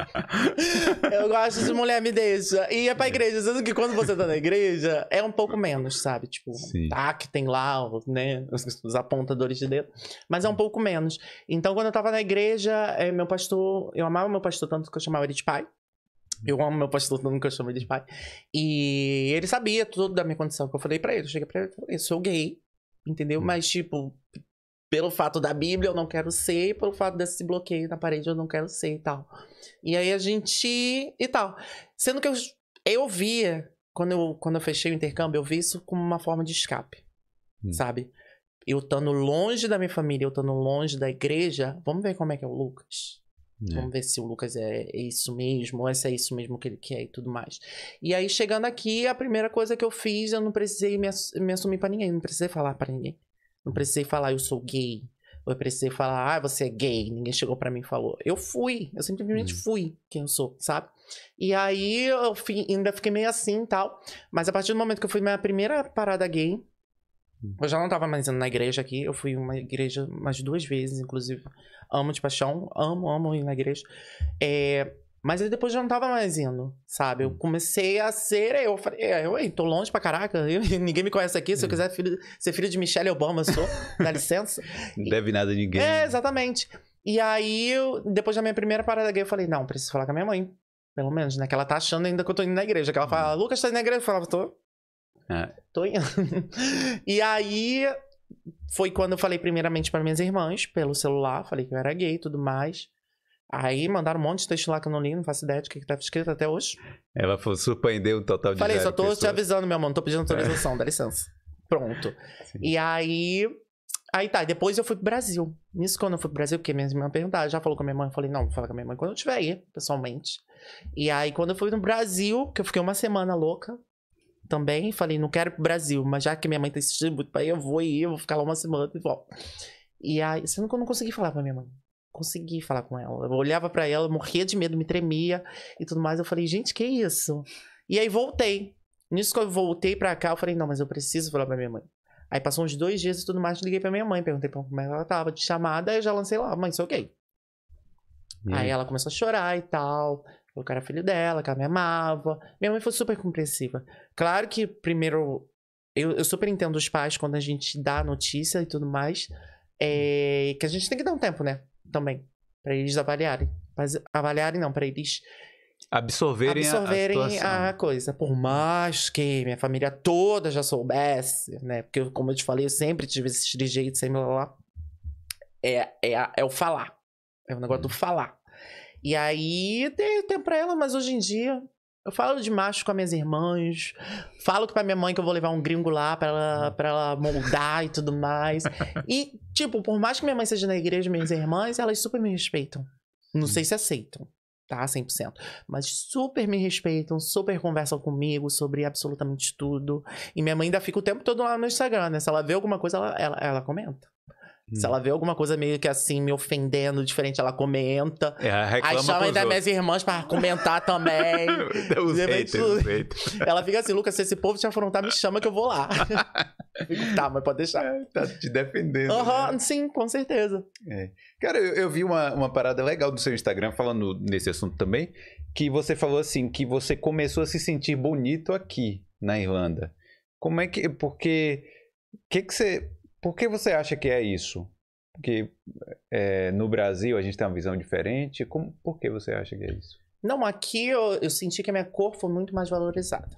eu gosto de mulher, me deixa. E é pra igreja. Sendo que quando você tá na igreja, é um pouco menos, sabe? Tipo, Sim. tá, que tem lá, né? Os apontadores de dedo. Mas é um hum. pouco menos. Então, quando eu tava na igreja, eh, meu pastor, eu amava meu pastor tanto que eu chamava ele de pai. Eu amo meu pastor, nunca mundo que de pai. E ele sabia tudo da minha condição, que eu falei pra ele. Eu cheguei pra ele e falei, sou gay, entendeu? Hum. Mas, tipo, pelo fato da Bíblia eu não quero ser, e pelo fato desse bloqueio na parede eu não quero ser e tal. E aí a gente... e tal. Sendo que eu, eu via, quando eu, quando eu fechei o intercâmbio, eu vi isso como uma forma de escape, hum. sabe? Eu estando longe da minha família, eu estando longe da igreja, vamos ver como é que é o Lucas. É. Vamos ver se o Lucas é, é, isso mesmo, ou se é isso mesmo que ele quer e tudo mais. E aí, chegando aqui, a primeira coisa que eu fiz, eu não precisei me, me assumir para ninguém, não precisei falar para ninguém. Não precisei falar, eu sou gay. Ou eu precisei falar, ah, você é gay. Ninguém chegou para mim e falou. Eu fui, eu simplesmente hum. fui quem eu sou, sabe? E aí, eu ainda fiquei meio assim e tal. Mas a partir do momento que eu fui minha primeira parada gay, Uhum. Eu já não estava mais indo na igreja aqui. Eu fui uma igreja mais duas vezes, inclusive. Amo de paixão. Amo, amo ir na igreja. É, mas aí depois já não estava mais indo, sabe? Eu uhum. comecei a ser eu. Falei, é, eu, tô longe pra caraca. Eu, ninguém me conhece aqui. Se eu uhum. quiser filho, ser filho de Michelle Obama, eu sou. dá licença. Não deve nada a ninguém. É, exatamente. E aí, eu, depois da minha primeira parada gay, eu falei, não, preciso falar com a minha mãe. Pelo menos, né? Que ela tá achando ainda que eu tô indo na igreja. Que ela fala, Lucas, tá indo na igreja? Eu falava, tô. É. Tô indo. e aí foi quando eu falei primeiramente para minhas irmãs, pelo celular, falei que eu era gay e tudo mais. Aí mandaram um monte de texto lá que eu não li, não faço ideia de que, que tava tá escrito até hoje. Ela foi, surpreendeu um total de Falei, só tô pessoas. te avisando, meu mano, tô pedindo é. autorização, é. dá licença. Pronto. Sim. E aí. Aí tá, depois eu fui pro Brasil. Nisso quando eu fui pro Brasil, porque minha irmã perguntava, já falou com a minha mãe, eu falei, não, vou falar com a minha mãe quando eu estiver aí, pessoalmente. E aí, quando eu fui no Brasil, que eu fiquei uma semana louca, também. Falei, não quero ir pro Brasil, mas já que minha mãe tá insistindo muito pra ir, eu vou ir, eu vou ficar lá uma semana e volto. E aí, sendo que eu não consegui falar pra minha mãe. Consegui falar com ela. Eu olhava para ela, morria de medo, me tremia e tudo mais. Eu falei, gente, que isso? E aí voltei. Nisso que eu voltei pra cá, eu falei, não, mas eu preciso falar pra minha mãe. Aí passou uns dois dias e tudo mais, liguei pra minha mãe, perguntei pra como é ela tava, de chamada, aí eu já lancei lá, mãe, sou gay. Aí ela começou a chorar e tal. Eu era filho dela, que ela me amava. Minha mãe foi super compreensiva. Claro que primeiro. Eu, eu super entendo os pais quando a gente dá notícia e tudo mais. É, uhum. que a gente tem que dar um tempo, né? Também. para eles avaliarem. Mas, avaliarem não, para eles absorverem, absorverem a, a, coisa. Por mais que minha família toda já soubesse, né? Porque, como eu te falei, eu sempre tive esses trejeitos, sempre lá, lá. É, é, é o falar. É o negócio do uhum. falar. E aí dei tempo pra ela, mas hoje em dia eu falo de macho com as minhas irmãs, falo pra minha mãe que eu vou levar um gringo lá pra ela, uhum. pra ela moldar e tudo mais. E, tipo, por mais que minha mãe seja na igreja, minhas irmãs, elas super me respeitam. Não sei uhum. se aceitam, tá? 100%. Mas super me respeitam, super conversam comigo sobre absolutamente tudo. E minha mãe ainda fica o tempo todo lá no Instagram, né? Se ela vê alguma coisa, ela, ela, ela comenta. Hum. Se ela hum. vê alguma coisa meio que assim, me ofendendo, diferente, ela comenta. É, aí chama ainda minhas irmãs pra comentar também. Deus jeito, Ela fica assim, Lucas, se esse povo te afrontar, me chama que eu vou lá. tá, mas pode deixar. É, tá te defendendo. uhum, né? sim, com certeza. É. Cara, eu, eu, vi uma, uma parada legal do seu Instagram, falando nesse assunto também, que você falou assim, que você começou a se sentir bonito aqui na Irlanda. Como é que. Porque. O que, que você por que você acha que é isso? Porque é, no Brasil a gente tem uma visão diferente. Como, por que você acha que é isso? Não, aqui eu, eu senti que a minha cor foi muito mais valorizada.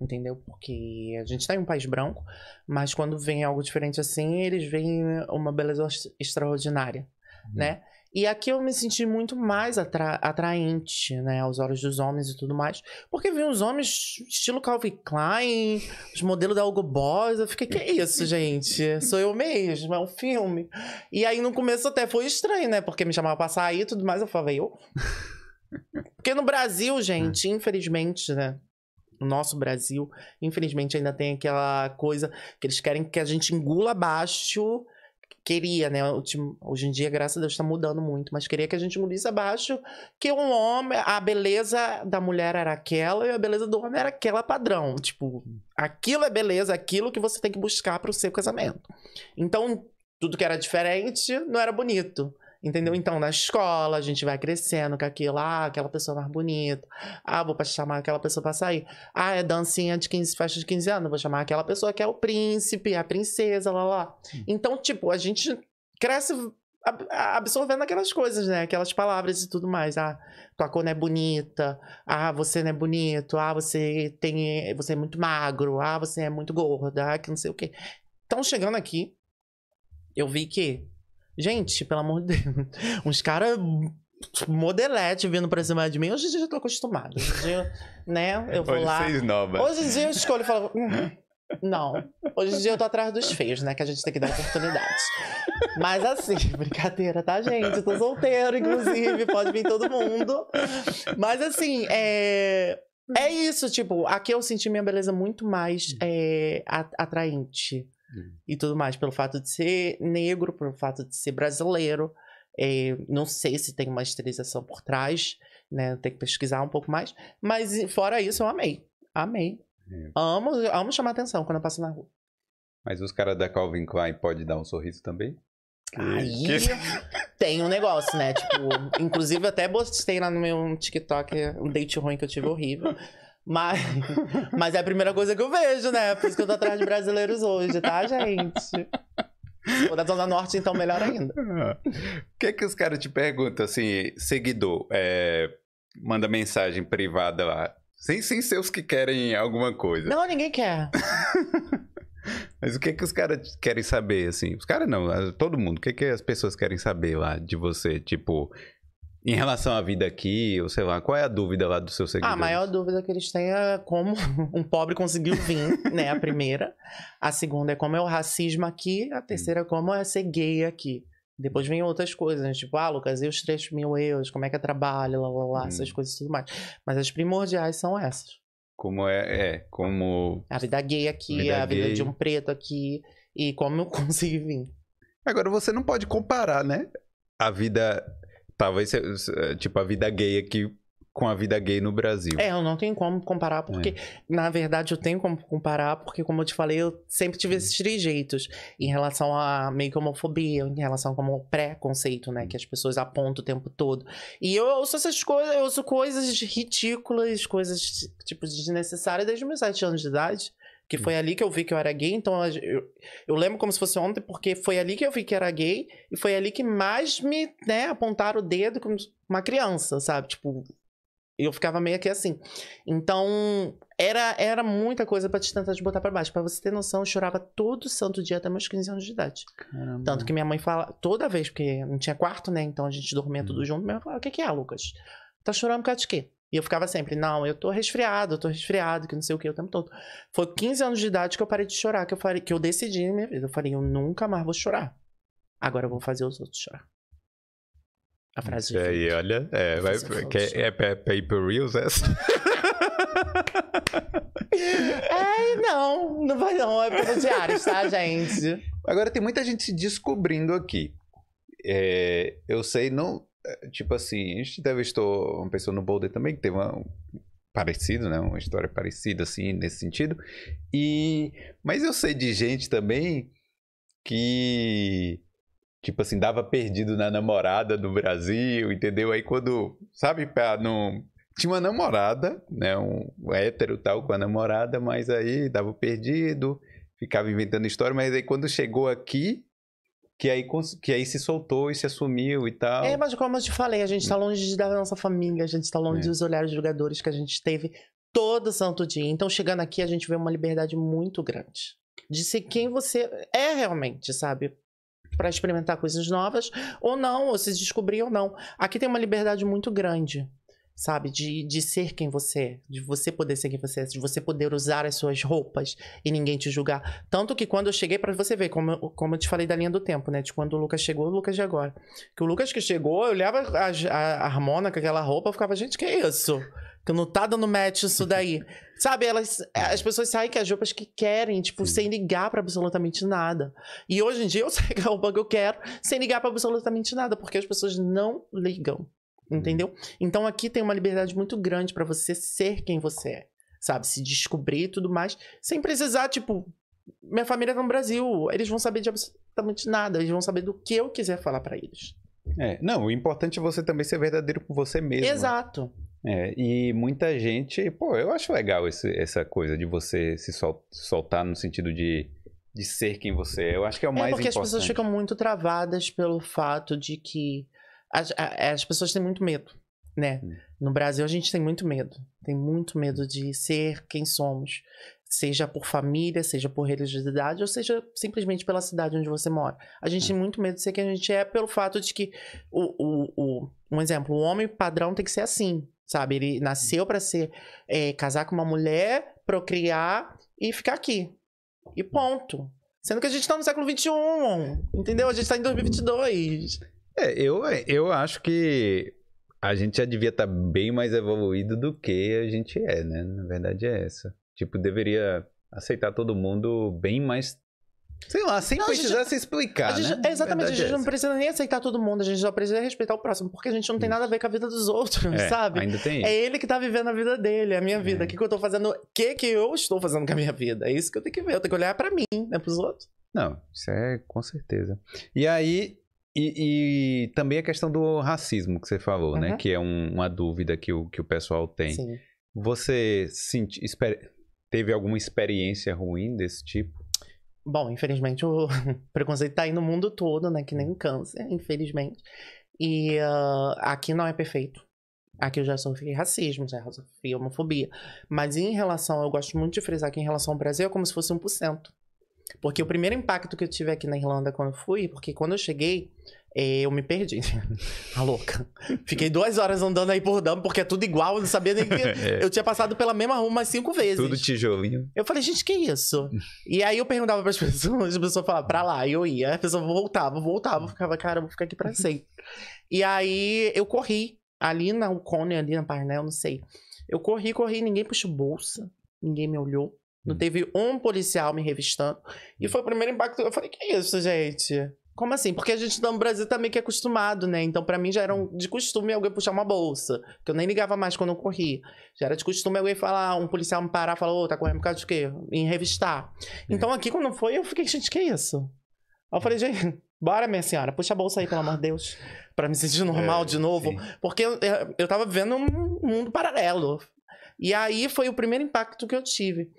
Entendeu? Porque a gente está em um país branco, mas quando vem algo diferente assim, eles veem uma beleza extraordinária, uhum. né? E aqui eu me senti muito mais atra atraente, né, aos olhos dos homens e tudo mais. Porque vi uns homens estilo Calvin Klein, os modelos da Hugo Boss. Eu fiquei, que é isso, gente? Sou eu mesmo, é um filme. E aí no começo até foi estranho, né? Porque me chamava pra sair e tudo mais. Eu falava, eu? Porque no Brasil, gente, é. infelizmente, né? no nosso Brasil, infelizmente ainda tem aquela coisa que eles querem que a gente engula abaixo queria, né? Hoje em dia, graças a Deus, está mudando muito, mas queria que a gente mudasse abaixo que um homem, a beleza da mulher era aquela e a beleza do homem era aquela padrão. Tipo, aquilo é beleza, aquilo que você tem que buscar para o seu casamento. Então, tudo que era diferente não era bonito. Entendeu? Hum. Então, na escola, a gente vai crescendo com aquilo. Ah, aquela pessoa mais bonita. Ah, vou chamar aquela pessoa pra sair. Ah, é dancinha de 15, festa de 15 anos. Vou chamar aquela pessoa que é o príncipe, a princesa, lá, lá. Hum. Então, tipo, a gente cresce absorvendo aquelas coisas, né? Aquelas palavras e tudo mais. Ah, tua cor não é bonita. Ah, você não é bonito. Ah, você tem, você é muito magro. Ah, você é muito gorda. Ah, que não sei o quê. Então, chegando aqui, eu vi que Gente, pelo amor de Deus. Uns caras modelete vindo pra cima de mim. Hoje em dia eu já tô acostumado. Hoje em dia, né? Eu vou lá. Hoje em dia eu escolho e falo. Hum, não. Hoje em dia eu tô atrás dos feios, né? Que a gente tem que dar oportunidades. Mas assim, brincadeira, tá, gente? Eu tô solteiro, inclusive, pode vir todo mundo. Mas assim, é. É isso, tipo, aqui eu senti minha beleza muito mais é, atraente uhum. e tudo mais, pelo fato de ser negro, pelo fato de ser brasileiro. É, não sei se tem uma esterilização por trás, né? Tem que pesquisar um pouco mais. Mas fora isso, eu amei. Amei. É. Amo, amo chamar atenção quando eu passo na rua. Mas os caras da Calvin Klein pode dar um sorriso também? Aí que... tem um negócio, né? Tipo, inclusive eu até postei lá no meu TikTok um date ruim que eu tive horrível. Mas, mas é a primeira coisa que eu vejo, né? Por isso que eu tô atrás de brasileiros hoje, tá, gente? Ou da Zona Norte, então, melhor ainda. O que é que os caras te perguntam, assim, seguidor? É, manda mensagem privada lá. Sem, sem ser os que querem alguma coisa. Não, ninguém quer. Mas o que é que os caras querem saber, assim? Os caras não, todo mundo. O que é que as pessoas querem saber lá de você? Tipo, em relação à vida aqui, ou sei lá, qual é a dúvida lá do seu seguidores? Ah, a maior dúvida que eles têm é como um pobre conseguiu vir, né? A primeira. A segunda é como é o racismo aqui. A hum. terceira é como é ser gay aqui. Depois vem outras coisas, né? tipo, ah, Lucas, e os 3 mil euros? Como é que é trabalho? Lá, lá, lá, hum. essas coisas e tudo mais. Mas as primordiais são essas. Como é, é como. A vida gay aqui, vida a gay. vida de um preto aqui, e como eu consegui vir. Agora, você não pode comparar, né? A vida Talvez, eh, tipo, a vida gay aqui com a vida gay no Brasil. É, eu não tenho como comparar, porque, é. na verdade, eu tenho como comparar, porque, como eu te falei, eu sempre tive esses uhum. jeitos em relação a meio que homofobia, em relação como preconceito, né, que as pessoas apontam o tempo todo. E eu ouço essas coisas, eu ouço coisas ridículas, coisas, tipo, desnecessárias desde meus sete anos de idade. Porque hum. foi ali que eu vi que eu era gay, então eu, eu, lembro como se fosse ontem, porque foi ali que eu vi que era gay e foi ali que mais me, né, apontaram o dedo como uma criança, sabe? Tipo, eu ficava meio que assim. Então, era, era muita coisa para te tentar te botar para baixo. para você ter noção, eu chorava todo santo dia até meus 15 anos de idade. Caramba. Tanto que minha mãe fala, toda vez, porque não tinha quarto, né? Então a gente dormia hum. tudo junto, minha mãe fala, o que, que é, Lucas? Tá chorando por causa de quê? E eu ficava sempre, não, eu tô resfriado, eu tô resfriado, que não sei o que, o tempo todo. Foi 15 anos de idade que eu parei de chorar, que eu, falei, que eu decidi na minha vida. Eu falei, eu nunca mais vou chorar. Agora eu vou fazer os outros chorar. A frase é, de. E olha, é, vai, que, é, é, é paper reels essa? é, não, não vai não, é pelo diário, tá, gente? Agora tem muita gente se descobrindo aqui. É, eu sei, não, é, tipo assim, a gente entrevistou uma pessoa no Boulder também que teve uma parecido, né? Uma história parecida assim nesse sentido. E mas eu sei de gente também que tipo assim dava perdido na namorada do Brasil, entendeu? Aí quando, sabe, para não tinha uma namorada, né, um, um hétero tal com a namorada, mas aí dava perdido, ficava inventando história, mas aí quando chegou aqui, que aí, que aí se soltou e se assumiu e tal. É, mas como eu te falei, a gente tá longe da nossa família, a gente tá longe é. dos olhares de jogadores que a gente teve todo santo dia. Então, chegando aqui, a gente vê uma liberdade muito grande de ser quem é. você é realmente, sabe? Para experimentar coisas novas ou não, ou se descobrir ou não. Aqui tem uma liberdade muito grande sabe? De, de ser quem você é, de você poder ser quem você é, de você poder usar as suas roupas e ninguém te julgar. Tanto que quando eu cheguei, para você ver, como, como eu te falei da linha do tempo, né? De quando o Lucas chegou, o Lucas de agora. Que o Lucas que chegou, eu olhava a, a, a Harmona aquela roupa, eu ficava, gente, que é isso? Que não tá dando match isso daí. sabe, elas, as pessoas saem com as roupas que querem, tipo, Sim. sem ligar para absolutamente nada. E hoje em dia eu saio com a roupa que eu quero, sem ligar para absolutamente nada, porque as pessoas não ligam. Uhum. entendeu? Então aqui tem uma liberdade muito grande para você ser quem você é, sabe? Se descobrir e tudo mais, sem precisar, tipo, minha família tá no Brasil, eles vão saber de absolutamente nada, eles vão saber do que eu quiser falar para eles. É, não, o importante é você também ser verdadeiro com você mesmo. Exato. É, e muita gente, pô, eu acho legal esse, essa coisa de você se sol, soltar no sentido de, de ser quem você é. Eu acho que é o é, mais importante. É porque importante. as pessoas ficam muito travadas pelo fato de que as, as pessoas têm muito medo, né? Hum. No Brasil, a gente tem muito medo. Tem muito medo de ser quem somos. Seja por família, seja por religiosidade, ou seja simplesmente pela cidade onde você mora. A gente tem hum. muito medo de ser quem a gente é pelo fato de que, o, o, o um exemplo, o homem padrão tem que ser assim, sabe? Ele hum. nasceu para ser é, casar com uma mulher, procriar e ficar aqui. E ponto. Sendo que a gente tá no século XXI, entendeu? A gente tá em 2022. É, eu, é, eu acho que a gente já devia estar tá bem mais evoluído do que a gente é, né? Na verdade é essa. Tipo, deveria aceitar todo mundo bem mais. Sei lá, sem não, precisar gente, se explicar. A gente, né? Exatamente, a gente é não precisa nem aceitar todo mundo, a gente só precisa respeitar o próximo, porque a gente não tem nada a ver com a vida dos outros, é, sabe? Ainda tem. É ele que tá vivendo a vida dele, a minha é. vida. O é. que, que eu tô fazendo? O que, que eu estou fazendo com a minha vida? É isso que eu tenho que ver. Eu tenho que olhar para mim, não é pros outros. Não, isso é com certeza. E aí, e, e, também a questão do racismo que você falou, uhum. né? Que é um, uma dúvida que o, que o pessoal tem. Sim. Você senti, esper, teve alguma experiência ruim desse tipo? Bom, infelizmente o preconceito tá aí no mundo todo, né? Que nem uhum. câncer, infelizmente. E uh, aqui não é perfeito. Aqui eu já sofri racismo, já sofri homofobia. Mas em relação, eu gosto muito de frisar que em relação ao Brasil é como se fosse 1%. Porque o primeiro impacto que eu tive aqui na Irlanda quando eu fui, porque quando eu cheguei, eh, eu me perdi. a tá louca. Fiquei duas horas andando aí por Dublin, porque é tudo igual, eu não sabia nem que. é. Eu tinha passado pela mesma rua umas cinco vezes. Tudo tijolinho. Eu falei, gente, que isso? e aí eu perguntava as pessoas, a pessoa falava, pra lá, e eu ia. A pessoa voltava, voltava, ficava, cara, eu vou ficar aqui pra sempre. e aí eu corri, ali na Cone, ali na Parnell, não sei. Eu corri, corri, ninguém puxou bolsa, ninguém me olhou. Não hum. teve um policial me revistando. E foi o primeiro impacto. Eu falei, que é isso, gente? Como assim? Porque a gente tá no Brasil tá meio que é acostumado, né? Então, para mim, já era um, de costume alguém puxar uma bolsa. Que eu nem ligava mais quando eu corri. Já era de costume alguém falar, um policial me parar e falar, ô, oh, tá correndo por causa de quê? Em revistar. É. Então, aqui, quando foi, eu fiquei, gente, que é isso? Aí eu falei, gente, bora, minha senhora, puxa a bolsa aí, pelo amor de Deus. Pra me sentir normal é, de novo. Sim. Porque eu, eu tava vivendo um mundo paralelo. E aí foi o primeiro impacto que eu tive.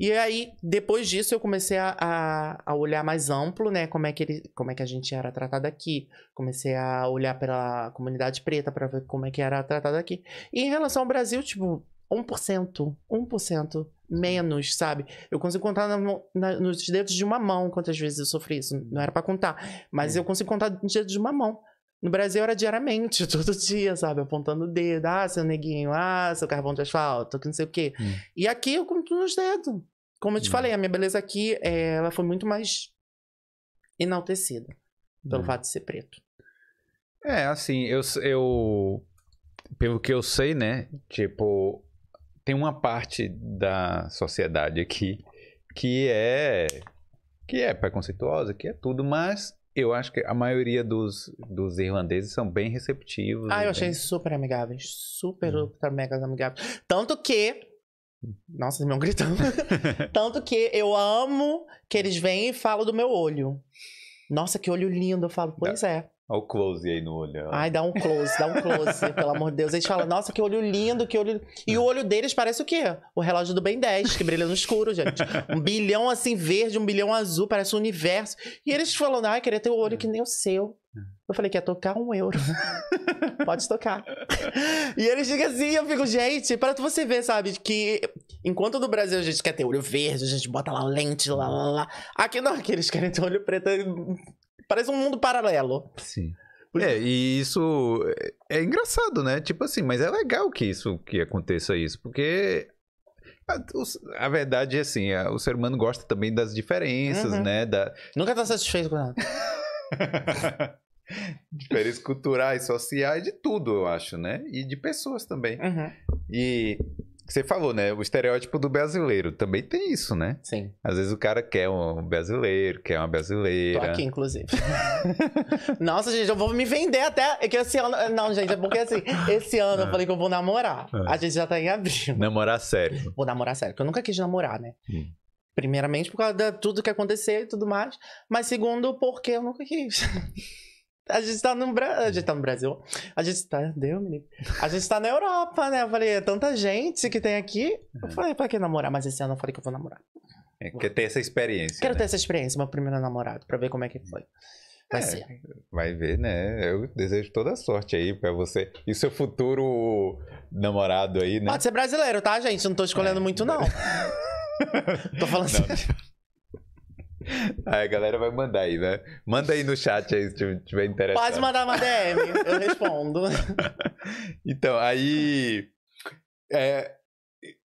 E aí, depois disso, eu comecei a, a, a, olhar mais amplo, né? Como é, que ele, como é que a gente era tratado aqui. Comecei a olhar pela comunidade preta para ver como é que era tratado aqui. E em relação ao Brasil, tipo, 1%, 1% menos, sabe? Eu consigo contar na, na, nos dedos de uma mão quantas vezes eu sofri isso. Não era para contar, mas é. eu consigo contar nos dedos de uma mão. No Brasil era diariamente, todo dia, sabe? Apontando o dedo, ah, seu neguinho, ah, seu carvão de asfalto, que não sei o quê. Hum. E aqui eu conto nos dedos. Como eu te hum. falei, a minha beleza aqui, é, ela foi muito mais enaltecida pelo hum. fato de ser preto. É, assim, eu, eu. Pelo que eu sei, né? Tipo, tem uma parte da sociedade aqui que é. que é preconceituosa, que é tudo, mas eu acho que a maioria dos, dos irlandeses são bem receptivos. Ah, eu bem... achei super amigáveis. Super, uhum. super mega amigáveis. Tanto que nossa, eles me gritando. Tanto que eu amo que eles vêm e falam do meu olho. Nossa, que olho lindo. Eu falo, pois é. Olha o close aí no olho. Ó. Ai, dá um close, dá um close, pelo amor de Deus. Eles falam, nossa, que olho lindo, que olho. E o olho deles parece o quê? O relógio do Ben 10, que brilha no escuro, gente. Um bilhão assim verde, um bilhão azul, parece o um universo. E eles falam, ai, queria ter o um olho é. que nem o seu. É. Eu falei, quer tocar um euro? Pode tocar. e ele chega assim, eu fico, gente, para você ver, sabe, que enquanto no Brasil a gente quer ter olho verde, a gente bota lá lente, lá, lá, lá. Aqui não, aqui eles querem ter olho preto. Parece um mundo paralelo. Sim. É, e isso é engraçado, né? Tipo assim, mas é legal que isso que aconteça isso, porque a, a verdade é assim, a, o ser humano gosta também das diferenças, uhum. né? Da... Nunca tá satisfeito com nada. diferenças culturais, sociais, de tudo, eu acho, né? E de pessoas também. Uhum. E você falou, né? O estereótipo do brasileiro também tem isso, né? Sim. Às vezes o cara quer um brasileiro, quer uma brasileira. Tô aqui, inclusive. Nossa, gente, eu vou me vender até. É que esse ano. Não, gente, é porque assim, esse ano eu ah. falei que eu vou namorar. Ah. A gente já tá em abril. Namorar sério. Vou namorar sério, porque eu nunca quis namorar, né? Hum. Primeiramente, por causa de tudo que aconteceu e tudo mais. Mas segundo, porque eu nunca quis. A gente tá no Brasil. A gente tá no Brasil. A gente tá. Deu, menino. A gente tá na Europa, né? Eu falei, é tanta gente que tem aqui. Eu uhum. falei, pra que namorar? Mas esse ano eu falei que eu vou namorar. É, quer ter essa experiência. Quero né? ter essa experiência, meu primeiro namorado, pra ver como é que foi. Vai é, ser. Vai ver, né? Eu desejo toda sorte aí pra você. E seu futuro namorado aí, né? Pode ser brasileiro, tá, gente? Não tô escolhendo é. muito, não. tô falando não. assim. Aí a galera vai mandar aí, né? Manda aí no chat aí se tiver interessado. Pode mandar uma DM, eu respondo. então, aí. É,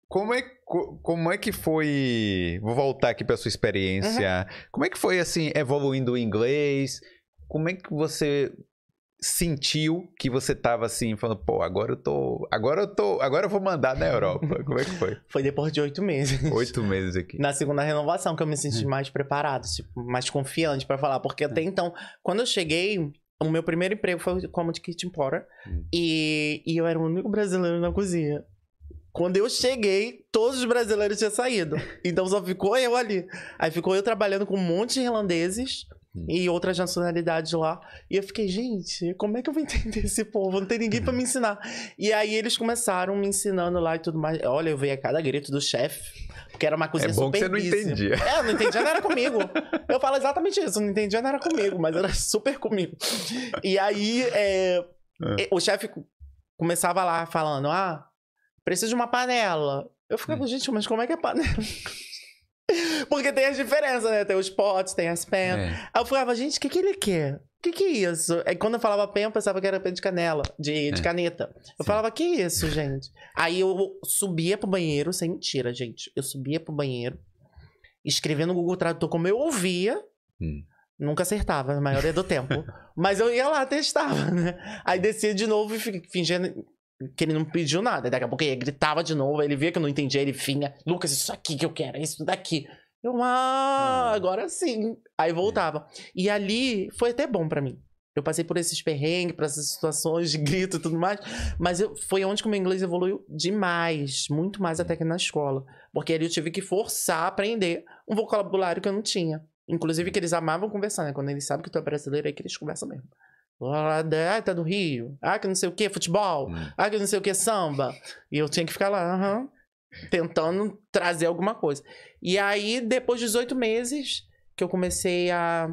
como, é, como é que foi. Vou voltar aqui para sua experiência. Uhum. Como é que foi, assim, evoluindo o inglês? Como é que você sentiu que você tava assim, falando, pô, agora eu tô. Agora eu tô. Agora eu vou mandar na Europa. Como é que foi? foi depois de oito meses. Oito meses aqui. Na segunda renovação, que eu me senti uhum. mais preparado, tipo, mais confiante para falar. Porque até é. então, quando eu cheguei, o meu primeiro emprego foi como de kitchen porter. Hum. E, e eu era o único brasileiro na cozinha. Quando eu cheguei, todos os brasileiros tinham saído. Então só ficou eu ali. Aí ficou eu trabalhando com um monte de irlandeses Hum. e outras nacionalidades lá. E eu fiquei, gente, como é que eu vou entender esse povo? Não tem ninguém para me ensinar. E aí eles começaram me ensinando lá e tudo mais. Olha, eu veio a cada grito do chefe, porque era uma é cozinha é bom que você não entendia. É, eu não entendia, não era comigo. Eu falo exatamente isso, não entendia, não era comigo, mas era super comigo. E aí, é, é. o chefe começava lá falando, ah, preciso de uma panela. Eu ficava, hum. gente, mas como é que é panela? Porque tem as diferenças, né? Tem os potes, tem as penas. É. Aí eu falava, gente, o que, que ele quer? O que, que é isso? Aí quando eu falava pen, eu pensava que era pen de canela, de, é. de caneta. Eu Sim. falava, que isso, gente? Aí eu subia pro banheiro, sem mentira, gente. Eu subia pro banheiro, escrevendo no Google Tradutor como eu ouvia. Hum. Nunca acertava, na maioria do tempo. Mas eu ia lá, testava, né? Aí descia de novo e fingindo que ele não pediu nada. Daqui a pouco ele gritava de novo, ele via que eu não entendia, ele vinha. Lucas, isso aqui que eu quero, é isso daqui. Eu, ah, ah, agora sim. Aí é. voltava. E ali foi até bom para mim. Eu passei por esses perrengues, por essas situações de grito e tudo mais. Mas eu, foi onde que o meu inglês evoluiu demais. Muito mais até que na escola. Porque ali eu tive que forçar a aprender um vocabulário que eu não tinha. Inclusive que eles amavam conversar, né? Quando eles sabem que tu é brasileiro, é que eles conversam mesmo. Ah, tá do Rio. Ah, que não sei o que, futebol. Hum. Ah, que não sei o que, samba. E eu tinha que ficar lá, aham tentando trazer alguma coisa. E aí, depois de 18 meses, que eu comecei a.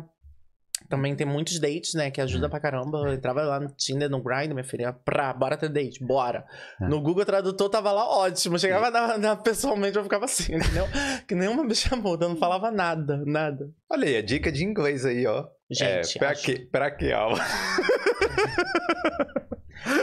Também tem muitos dates, né? Que ajuda hum. pra caramba. Eu entrava lá no Tinder, no grind minha filha. Pra, bora ter date, bora. É. No Google Tradutor tava lá ótimo. Chegava na, na, pessoalmente, eu ficava assim, entendeu? que nenhuma bicha muda, não hum. falava nada, nada. Olha aí, a dica de inglês aí, ó. É, Gente. É, pra acho... que, pra que aula?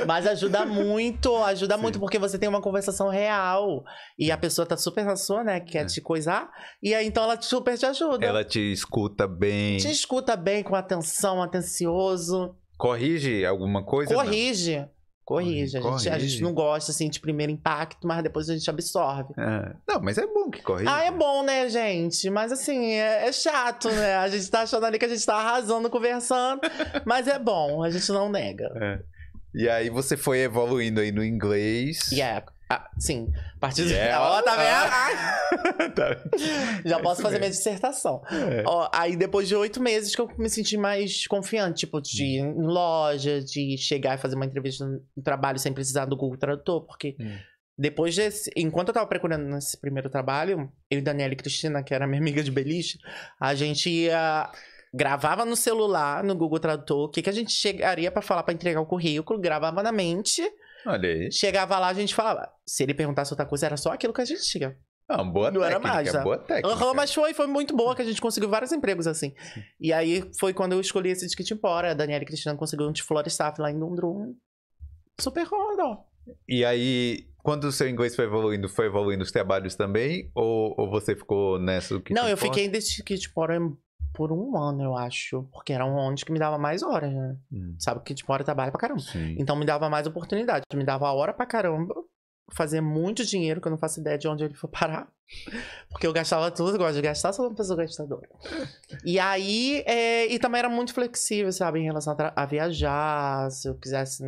Mas ajuda muito, ajuda Sim. muito, porque você tem uma conversação real. E a pessoa tá super na sua, né? Quer é. te coisar. E aí, então, ela super te ajuda. Ela te escuta bem. Te escuta bem, com atenção, atencioso. Corrige alguma coisa? Corrige. Não? Corrige. A, Gente, a gente, não gosta, assim, de primeiro impacto, mas depois a gente absorve. É. Não, mas é bom que corrige. Ah, é bom, né, gente? Mas, assim, é, é, chato, né? A gente tá achando ali que a gente tá arrasando, conversando, mas é bom, a gente não nega. É. E aí você foi evoluindo aí no inglês. Yeah. É, ah, sim, a partir yeah. do. oh, tá vendo? Ah. Já é posso fazer minha dissertação. É. aí depois de oito meses que eu me senti mais confiante, tipo, de ir em loja, de chegar e fazer uma entrevista no trabalho sem precisar do Google Tradutor, porque hum. depois desse. Enquanto eu tava procurando esse primeiro trabalho, eu e Daniela e Cristina, que era minha amiga de beliche, a gente ia gravava no celular, no Google Tradutor, o que, que a gente chegaria para falar para entregar o currículo, gravava na mente. Olha aí. Chegava lá, a gente falava. Se ele perguntasse outra coisa, era só aquilo que a gente tinha. Ah, boa não técnica, era mais, tá? boa né? técnica. Uhum, mas foi, foi muito boa, que a gente conseguiu vários empregos assim. E aí foi quando eu escolhi esse de Kitimpora. A Daniela e a Cristina conseguiu um de Florestaff lá em Dundrum. Super roda. E aí, quando o seu inglês foi evoluindo, foi evoluindo os trabalhos também? Ou, ou você ficou nessa do Não, eu fiquei nesse Kitimpora por um ano, eu acho. Porque era um onde que me dava mais horas, né? Hum. Sabe que, tipo, hora trabalha é pra caramba. Sim. Então me dava mais oportunidade. Me dava hora pra caramba. Fazer muito dinheiro, que eu não faço ideia de onde ele foi parar. Porque eu gastava tudo, eu gosto de gastar, sou uma pessoa gastadora. E aí, é, e também era muito flexível, sabe, em relação a, a viajar. Se eu quisesse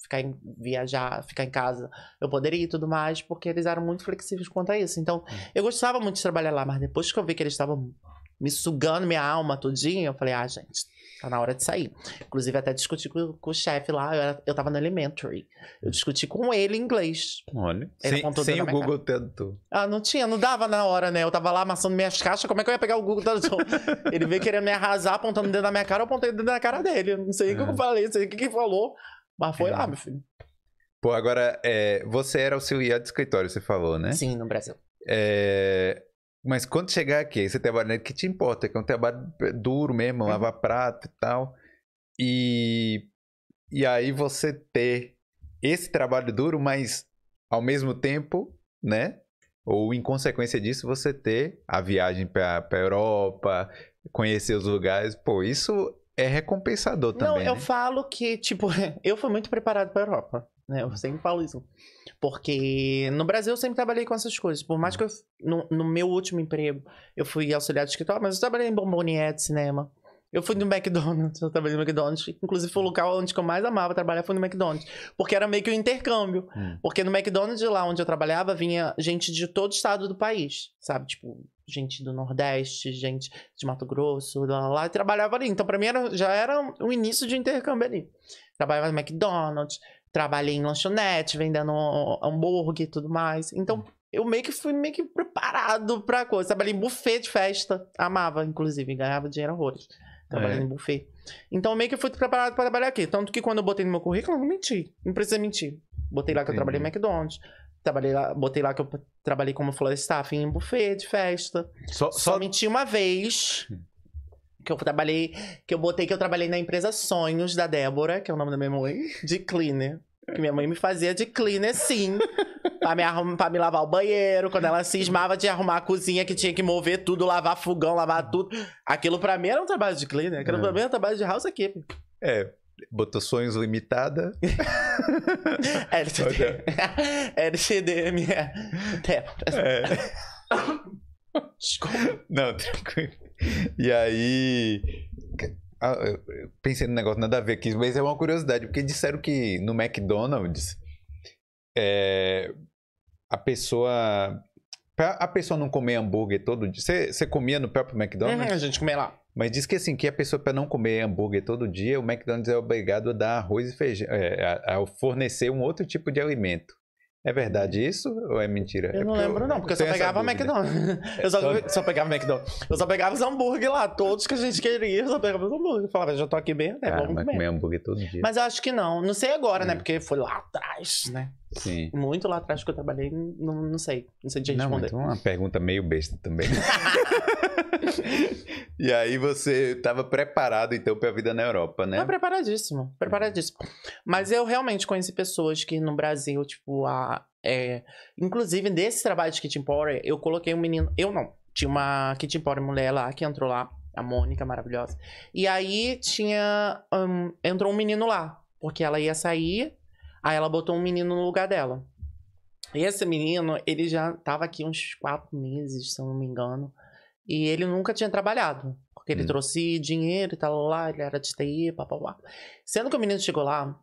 ficar em, viajar, ficar em casa, eu poderia e tudo mais, porque eles eram muito flexíveis quanto a isso. Então, hum. eu gostava muito de trabalhar lá, mas depois que eu vi que eles estavam me sugando minha alma todinha. Eu falei, ah, gente, tá na hora de sair. Inclusive, até discuti com, com o chefe lá, eu, era, eu tava no elementary. Eu discuti com ele em inglês. Olha, ele sem, sem o Google tentou. Ah, não tinha, não dava na hora, né? Eu tava lá amassando minhas caixas, como é que eu ia pegar o Google Tradutor? ele veio querendo me arrasar, apontando dentro da minha cara, eu apontei dentro da cara dele. Não sei o é. que eu é. falei, não sei o que ele falou, mas foi é. lá, meu filho. Pô, agora, é, você era auxiliar de escritório, você falou, né? Sim, no Brasil. É, mas quando chegar aqui, esse trabalho que te importa, que é um trabalho duro mesmo, uhum. lavar prato e tal. E, e aí você ter esse trabalho duro, mas ao mesmo tempo, né? Ou em consequência disso, você ter a viagem para a Europa, conhecer os lugares. Pô, isso é recompensador também. Não, eu né? falo que, tipo, eu fui muito preparado para a Europa. Né? Eu sempre falo isso. Porque no Brasil eu sempre trabalhei com essas coisas. Por mais uhum. que eu, no, no meu último emprego eu fui auxiliar de escritório, mas eu trabalhei em de cinema. Eu fui no uhum. McDonald's, eu trabalhei no McDonald's. Inclusive, foi o local onde eu mais amava trabalhar, foi no McDonald's. Porque era meio que um intercâmbio. Hum. Porque no McDonald's, lá onde eu trabalhava, vinha gente de todo estado do país, sabe? Tipo, gente do Nordeste, gente de Mato Grosso, lá, lá, lá e trabalhava ali. Então, pra mim, era, já era o um início de intercâmbio ali. Trabalhava no McDonald's, trabalhei em lanchonete, vendendo hambúrguer e tudo mais. Então, hum. eu meio que fui meio que preparado pra coisa. Trabalhei em buffet de festa. Amava, inclusive, ganhava dinheiro horrores. trabalhando é. em buffet. Então, meio que fui preparado pra trabalhar aqui. Tanto que quando eu botei no meu currículo, eu não menti. Não precisei mentir. Botei lá que Entendi. eu trabalhei em McDonald's. Trabalhei lá, botei lá que eu trabalhei como floor staff em buffet de festa. Só, só... só menti uma vez. Hum. que eu trabalhei, que eu botei que eu trabalhei na empresa Sonhos da Débora, que é o nome da minha mãe, de cleaner. Que minha mãe me fazia de cleaner, sim. pra, me arrum... pra me lavar o banheiro, quando ela cismava de arrumar a cozinha, que tinha que mover tudo, lavar fogão, lavar tudo. Aquilo pra mim era um trabalho de cleaner. Aquilo é. pra mim era é um trabalho de housekeeping. É, botou sonhos limitada. LCD. minha. É. Desculpa. Não, tranquilo. E aí... Ah, pensei no negócio nada a ver aqui, mas é uma curiosidade, porque disseram que no McDonald's é, a pessoa. Pra a pessoa não comer hambúrguer todo dia. Você comia no próprio McDonald's? Uhum, a gente comia lá. Mas diz que assim, que a pessoa, para não comer hambúrguer todo dia, o McDonald's é obrigado a dar arroz e feijão. É, a, a fornecer um outro tipo de alimento. É verdade isso ou é mentira? Eu é não lembro, eu, não, porque eu só pegava McDonald's. Eu só, só pegava McDonald's. Eu só pegava os hambúrguer lá, todos que a gente queria, eu só pegava os hambúrguer. Eu falava, já tô aqui bem, né? Vamos comer. comer hambúrguer todo dia. Mas eu acho que não. Não sei agora, né? É. Porque foi lá atrás, né? Sim. Muito lá atrás que eu trabalhei, não, não sei. Não sei de responder. Não, então é uma pergunta meio besta também. e aí você estava preparado, então, para a vida na Europa, né? Não, preparadíssimo. Preparadíssimo. Mas eu realmente conheci pessoas que no Brasil, tipo, a... É, inclusive, nesse trabalho de Kitchen Power, eu coloquei um menino... Eu não. Tinha uma Kitchen Power mulher lá, que entrou lá. A Mônica, maravilhosa. E aí tinha... Um, entrou um menino lá. Porque ela ia sair Aí ela botou um menino no lugar dela. E esse menino, ele já estava aqui uns quatro meses, se eu não me engano. E ele nunca tinha trabalhado. Porque ele hum. trouxe dinheiro e tal, lá, ele era de TI, papapá. Sendo que o menino chegou lá,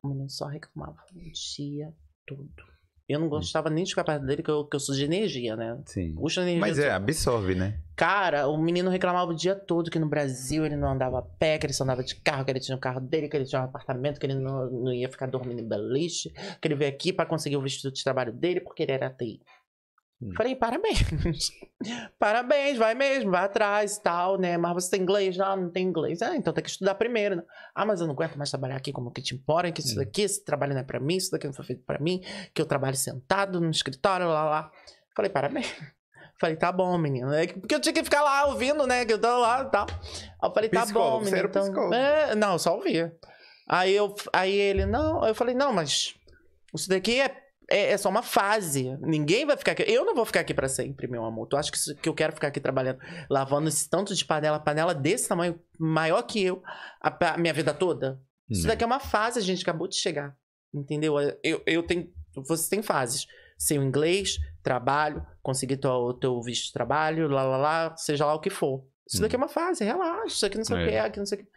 o menino só reclamava enchia dia eu não hum. gostava nem de ficar perto dele, que eu, que eu sou de energia, né? Sim. Puxa energia. Mas é, absorve, né? Cara, o menino reclamava o dia todo que no Brasil ele não andava a pé, que ele só andava de carro, que ele tinha o um carro dele, que ele tinha um apartamento, que ele não, não ia ficar dormindo em beliche, que ele veio aqui para conseguir o vestido de trabalho dele porque ele era TI. Hum. Falei, parabéns. parabéns, vai mesmo, vai atrás e tal, né? Mas você tem inglês? Ah, não, não tem inglês. Ah, então tem que estudar primeiro. Né? Ah, mas eu não aguento mais trabalhar aqui como que te importa, que isso hum. daqui, esse trabalho não é pra mim, isso daqui não foi feito pra mim, que eu trabalho sentado no escritório, lá, lá. Falei, parabéns. Falei, tá bom, menino. É porque eu tinha que ficar lá ouvindo, né? Que eu tô lá e tal. eu falei, tá psicólogo, bom, menino. Então... É, não, só ouvia. Aí, eu, aí ele, não, eu falei, não, mas isso daqui é é, é, só uma fase. Ninguém vai ficar aqui. Eu não vou ficar aqui para sempre, meu amor. Tu acha que, que eu quero ficar aqui trabalhando, lavando esse tanto de panela, panela desse tamanho, maior que eu, a, a minha vida toda? Não. Isso né. daqui é uma fase, a gente acabou de chegar. Entendeu? Eu, eu tenho. Você tem fases. Seu inglês, trabalho, conseguir teu, teu visto de trabalho, lá, lá, lá, seja lá o que for. Isso daqui é uhum. uma fase, relaxa, isso aqui não sei o é. que, aqui não sei o que.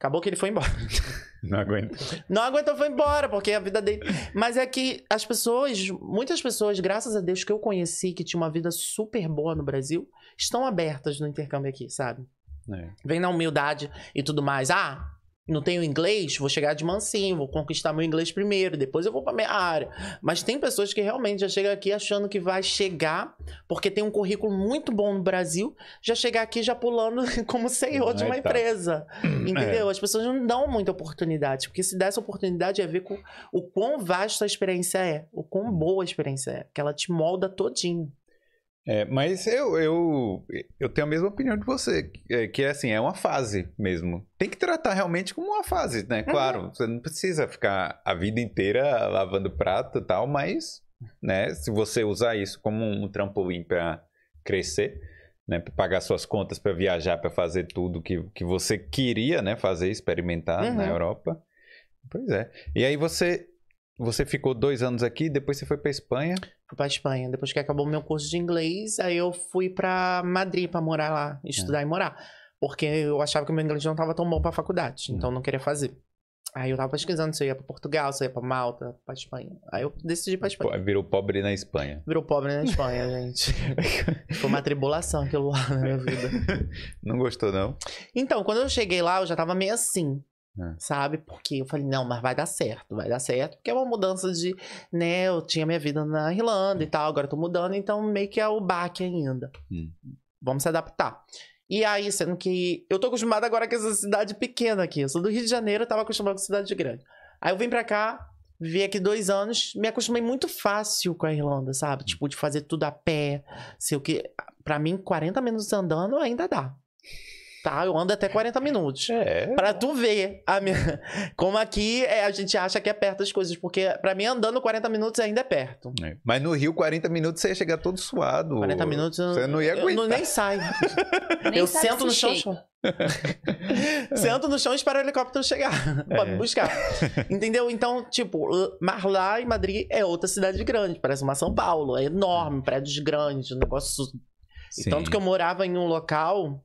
Acabou que ele foi embora. Não aguenta. Não aguentou, foi embora, porque a vida dele. Mas é que as pessoas, muitas pessoas, graças a Deus que eu conheci, que tinha uma vida super boa no Brasil, estão abertas no intercâmbio aqui, sabe? É. Vem na humildade e tudo mais. Ah, não tenho inglês, vou chegar de mansinho, vou conquistar meu inglês primeiro, depois eu vou para minha área. Mas tem pessoas que realmente já chegam aqui achando que vai chegar, porque tem um currículo muito bom no Brasil, já chegar aqui já pulando como CEO de uma tá. empresa. É. Entendeu? As pessoas não dão muita oportunidade, porque se dá essa oportunidade é ver com, o quão vasta a experiência é, o quão boa a experiência é, que ela te molda todinho. É, mas eu, eu, eu tenho a mesma opinião de você, é, que é assim, é uma fase mesmo. Tem que tratar realmente como uma fase, né? Uhum. Claro, uhum. você não precisa ficar a vida inteira lavando prato e tal, mas né, se você usar isso como um trampolim para crescer, né, para pagar suas contas, para viajar, para fazer tudo que, que você queria, né, fazer, experimentar uhum. na Europa. Pois é. E aí você você ficou dois anos aqui, depois você foi para Espanha. Fui pra Espanha. Depois que acabou o meu curso de inglês, aí eu fui pra Madrid pra morar lá, é. estudar é. e morar. Porque eu achava que o meu inglês não tava tão bom pra faculdade, hum. então não queria fazer. Aí eu tava pesquisando se eu ia pra Portugal, se eu ia pra Malta, pra Espanha. Aí eu decidi pra Espanha. Virou pobre na Espanha. Virou pobre na Espanha, gente. Foi uma tribulação aquilo lá na minha vida. Não gostou, não? Então, quando eu cheguei lá, eu já tava meio assim. É. Sabe? Porque eu falei, não, mas vai dar certo, vai dar certo. Porque é uma mudança de, né, eu tinha minha vida na Irlanda e tal, agora eu tô mudando, então meio que é o baque ainda. Hum. Vamos se adaptar. E aí, sendo que eu tô acostumada agora com essa cidade pequena aqui. Eu sou do Rio de Janeiro, eu tava acostumada com cidade grande. Aí eu vim pra cá, vivi aqui dois anos, me acostumei muito fácil com a Irlanda, sabe? Hum. Tipo, de fazer tudo a pé, sei o que. Pra mim, 40 minutos andando ainda dá tá? Eu ando até 40 minutos. É. Pra tu ver a minha... como aqui é, a gente acha que é perto as coisas, porque pra mim andando 40 minutos ainda é perto. É. Mas no Rio, 40 minutos você ia chegar todo suado. 40 minutos você não ia aguentar. Eu, não, nem sai. Nem eu sento no chão. Sento no chão e espero o helicóptero chegar. É. me buscar. Entendeu? Então, tipo, Marlá e Madrid é outra cidade grande, parece uma São Paulo. É enorme, prédios grandes, negócio. Sim. E tanto que eu morava em um local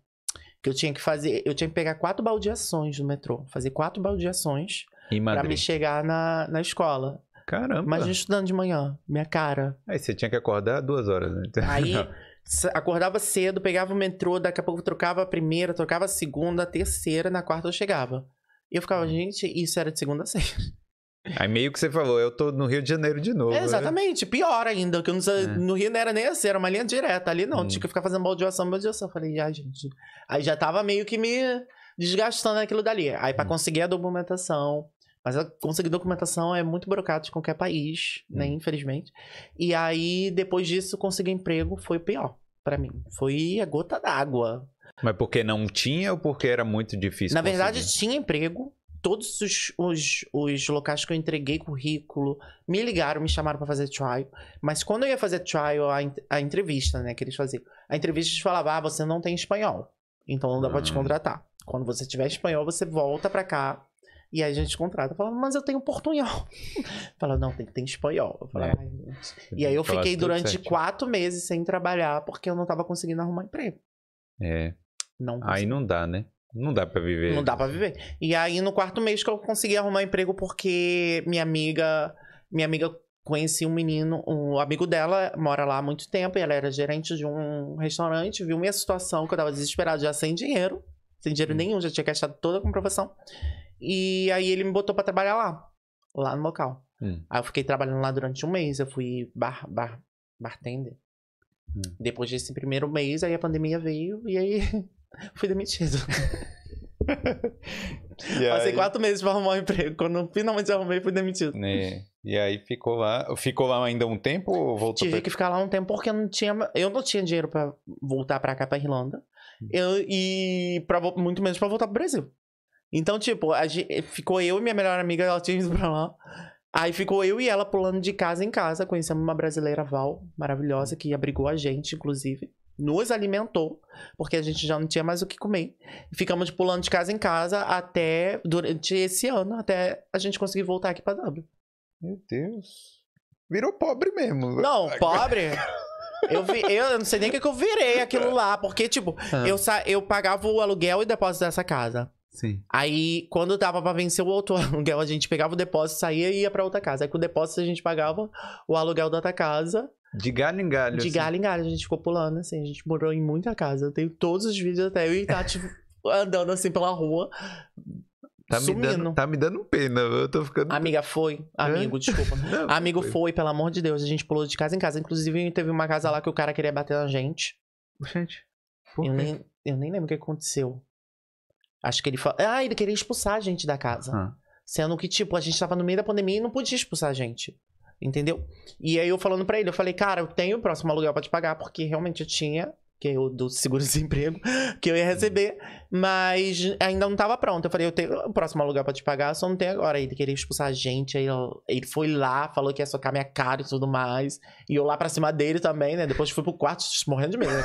que eu tinha que fazer, eu tinha que pegar quatro baldeações no metrô, fazer quatro baldeações para me chegar na, na escola. Caramba. Imagina estudando de manhã, minha cara. Aí você tinha que acordar duas horas Né? Aí acordava cedo, pegava o metrô, daqui a pouco trocava a primeira, trocava a segunda, a terceira, na quarta eu chegava. E eu ficava, hum. gente, isso era de segunda a sexta. Aí meio que você falou, eu tô no Rio de Janeiro de novo. É, exatamente, né? pior ainda, que não, é. no Rio não era nem assim, era uma linha direta. Ali não, hum. tinha que ficar fazendo baldeação, baldeação. Falei, ai, ah, gente. Aí já tava meio que me desgastando aquilo dali. Aí para hum. conseguir a documentação. Mas conseguir documentação é muito burocrático em qualquer país, né, hum. né? Infelizmente. E aí, depois disso, conseguir emprego foi pior para mim. Foi a gota d'água. Mas porque não tinha ou porque era muito difícil? Na conseguir? verdade, tinha emprego, todos os, os, os, locais que eu entreguei currículo me ligaram, me chamaram para fazer trial. Mas quando eu ia fazer trial, a, a entrevista, né, que eles faziam, a entrevista eles falavam, ah, você não tem espanhol, então não dá hum. pra te hum. contratar. Quando você tiver espanhol, você volta pra cá e aí a gente contrata. Falava, mas eu tenho portunhol. Fala, não, tem que ter espanhol. Falava, é. E aí eu Fala fiquei durante certo. quatro meses sem trabalhar porque eu não tava conseguindo arrumar emprego. É. Não aí não dá, né? Não dá para viver. Não dá para viver. E aí, no quarto mês que eu consegui arrumar um emprego, porque minha amiga. Minha amiga conheci um menino, um amigo dela mora lá há muito tempo, e ela era gerente de um restaurante, viu minha situação, que eu tava desesperada, já sem dinheiro, sem dinheiro hum. nenhum, já tinha gastado toda a comprovação. E aí ele me botou para trabalhar lá, lá no local. Hum. Aí eu fiquei trabalhando lá durante um mês, eu fui bar, bar, bartender. Hum. Depois desse primeiro mês, aí a pandemia veio, e aí Fui demitido. Passei aí... quatro meses pra arrumar um emprego. Quando finalmente arrumei, fui demitido. E, né. e aí ficou lá. Ficou lá ainda um tempo ou voltou? Tive pra... que ficar lá um tempo porque eu não tinha, eu não tinha dinheiro pra voltar pra cá, pra Irlanda. Hum. Eu, e pra, muito menos pra voltar pro Brasil. Então, tipo, a, ficou eu e minha melhor amiga, ela tinha ido pra lá. Aí ficou eu e ela pulando de casa em casa. Conhecemos uma brasileira, Val, maravilhosa, hum. que abrigou a gente, inclusive nos alimentou, porque a gente já não tinha mais o que comer. Ficamos pulando de casa em casa até durante esse ano, até a gente conseguir voltar aqui para W. Meu Deus. Virou pobre mesmo. Não, pobre. Eu, vi, eu não sei nem o que, que eu virei aquilo lá, porque, tipo, ah. eu, sa, eu pagava o aluguel e depósito dessa casa. Sim. Aí, quando dava pra vencer o outro aluguel, a gente pegava o depósito, saía e ia pra outra casa. Aí, com o depósito, a gente pagava o aluguel da outra casa. De galho em galho. De assim. galho em galho, a gente ficou pulando, assim, a gente morou em muita casa. Eu tenho todos os vídeos até eu e tá, tipo, andando assim pela rua. Tá me, dando, tá me dando pena, eu tô ficando. Amiga, foi. Amigo, Hã? É? desculpa. Não, Amigo, foi. foi, pelo amor de Deus. A gente pulou de casa em casa. Inclusive, teve uma casa lá que o cara queria bater na gente. Gente. Eu nem, eu nem lembro o que aconteceu. Acho que ele falou. Ah, ele queria expulsar a gente da casa. Ah. Sendo que, tipo, a gente tava no meio da pandemia e não podia expulsar a gente. Entendeu? E aí eu falando para ele, eu falei, cara, eu tenho o próximo aluguel pra te pagar, porque realmente eu tinha que é o do seguro-desemprego que eu ia receber, mas ainda não tava pronto. Eu falei, eu tenho o próximo aluguel para te pagar, só não tem agora. Ele queria expulsar a gente, aí ele foi lá, falou que ia socar minha cara e tudo mais. E eu lá pra cima dele também, né? Depois fui pro quarto morrendo de medo. Né?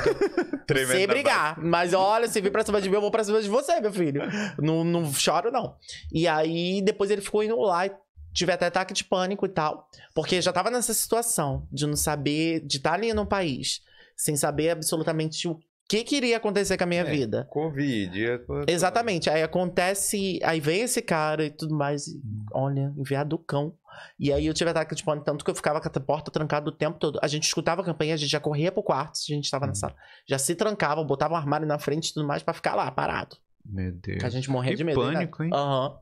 Tremendo. Sem brigar. Mas olha, se vir pra cima de mim, eu vou pra cima de você, meu filho. Não, não choro, não. E aí depois ele ficou indo lá e tive até ataque de pânico e tal, porque já tava nessa situação de não saber, de estar tá ali no país, sem saber absolutamente o que queria acontecer com a minha é, vida. Covid. É Exatamente. Aí acontece, aí vem esse cara e tudo mais, e, hum. olha, enviado cão. E aí eu tive ataque de pânico, tanto que eu ficava com a porta trancada o tempo todo. A gente escutava a campanha, a gente já corria pro quarto, a gente tava na hum. sala. Já se trancava, botava um armário na frente e tudo mais para ficar lá, parado. Meu Deus. Que a gente morria que de medo. Né? pânico, hein? Aham. Uhum.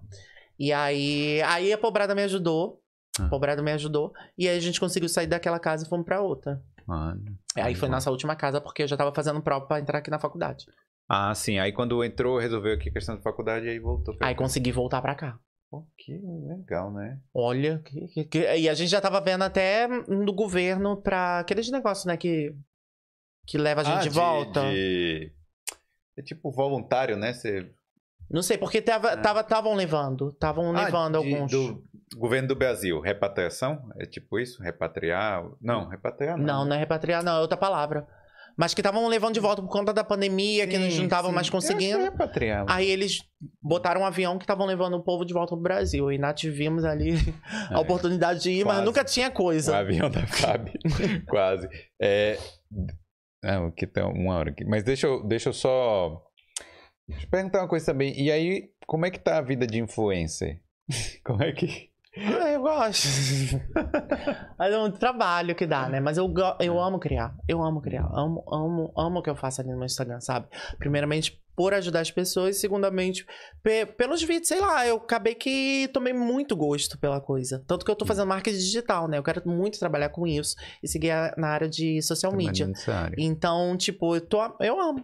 E aí, aí a pobrada me ajudou. Ah. A pobrada me ajudou. E aí a gente conseguiu sair daquela casa e fomos pra outra. Mano. Aí foi nossa última casa, porque eu já tava fazendo prova pra entrar aqui na faculdade. Ah, sim. Aí quando entrou, resolveu aqui a questão da faculdade e aí voltou. Aí cá. consegui voltar pra cá. Pô, que legal, né? Olha, que, que, que... e a gente já tava vendo até do governo pra aqueles negócios, né, que, que leva a ah, gente ah, de, de volta. De... É tipo voluntário, né? Você não sei, porque tava, é. tava, levando. Estavam ah, levando de, alguns. Do governo do Brasil, repatriação? É tipo isso? Repatriar? Não, repatriar não. Não, né? não é repatriar, não, é outra palavra. Mas que estavam levando de volta por conta da pandemia, sim, que eles não estavam mais conseguindo. É repatriar, mas... Né? Aí eles botaram um avião que estavam levando o povo de volta pro Brasil. E nós tivemos ali a é, oportunidade de ir, quase. mas nunca tinha coisa. O avião da FAB, quase. É... Não, é, que tem tá, uma hora aqui. Mas deixa eu, deixa eu só Deixa eu perguntar uma coisa também. E aí, como é que tá a vida de influencer? Como é que. Ah, eu gosto. Mas é um trabalho que dá, né? Mas eu, eu é. amo criar. Eu amo criar. Amo, amo, amo o que eu faço ali no meu Instagram, sabe? Primeiramente, por ajudar as pessoas. segundamente, pe pelos vídeos, sei lá. Eu acabei que tomei muito gosto pela coisa. Tanto que eu tô hum. fazendo marketing digital, né? Eu quero muito trabalhar com isso e seguir na área de social media. Então, tipo, eu, tô, eu amo.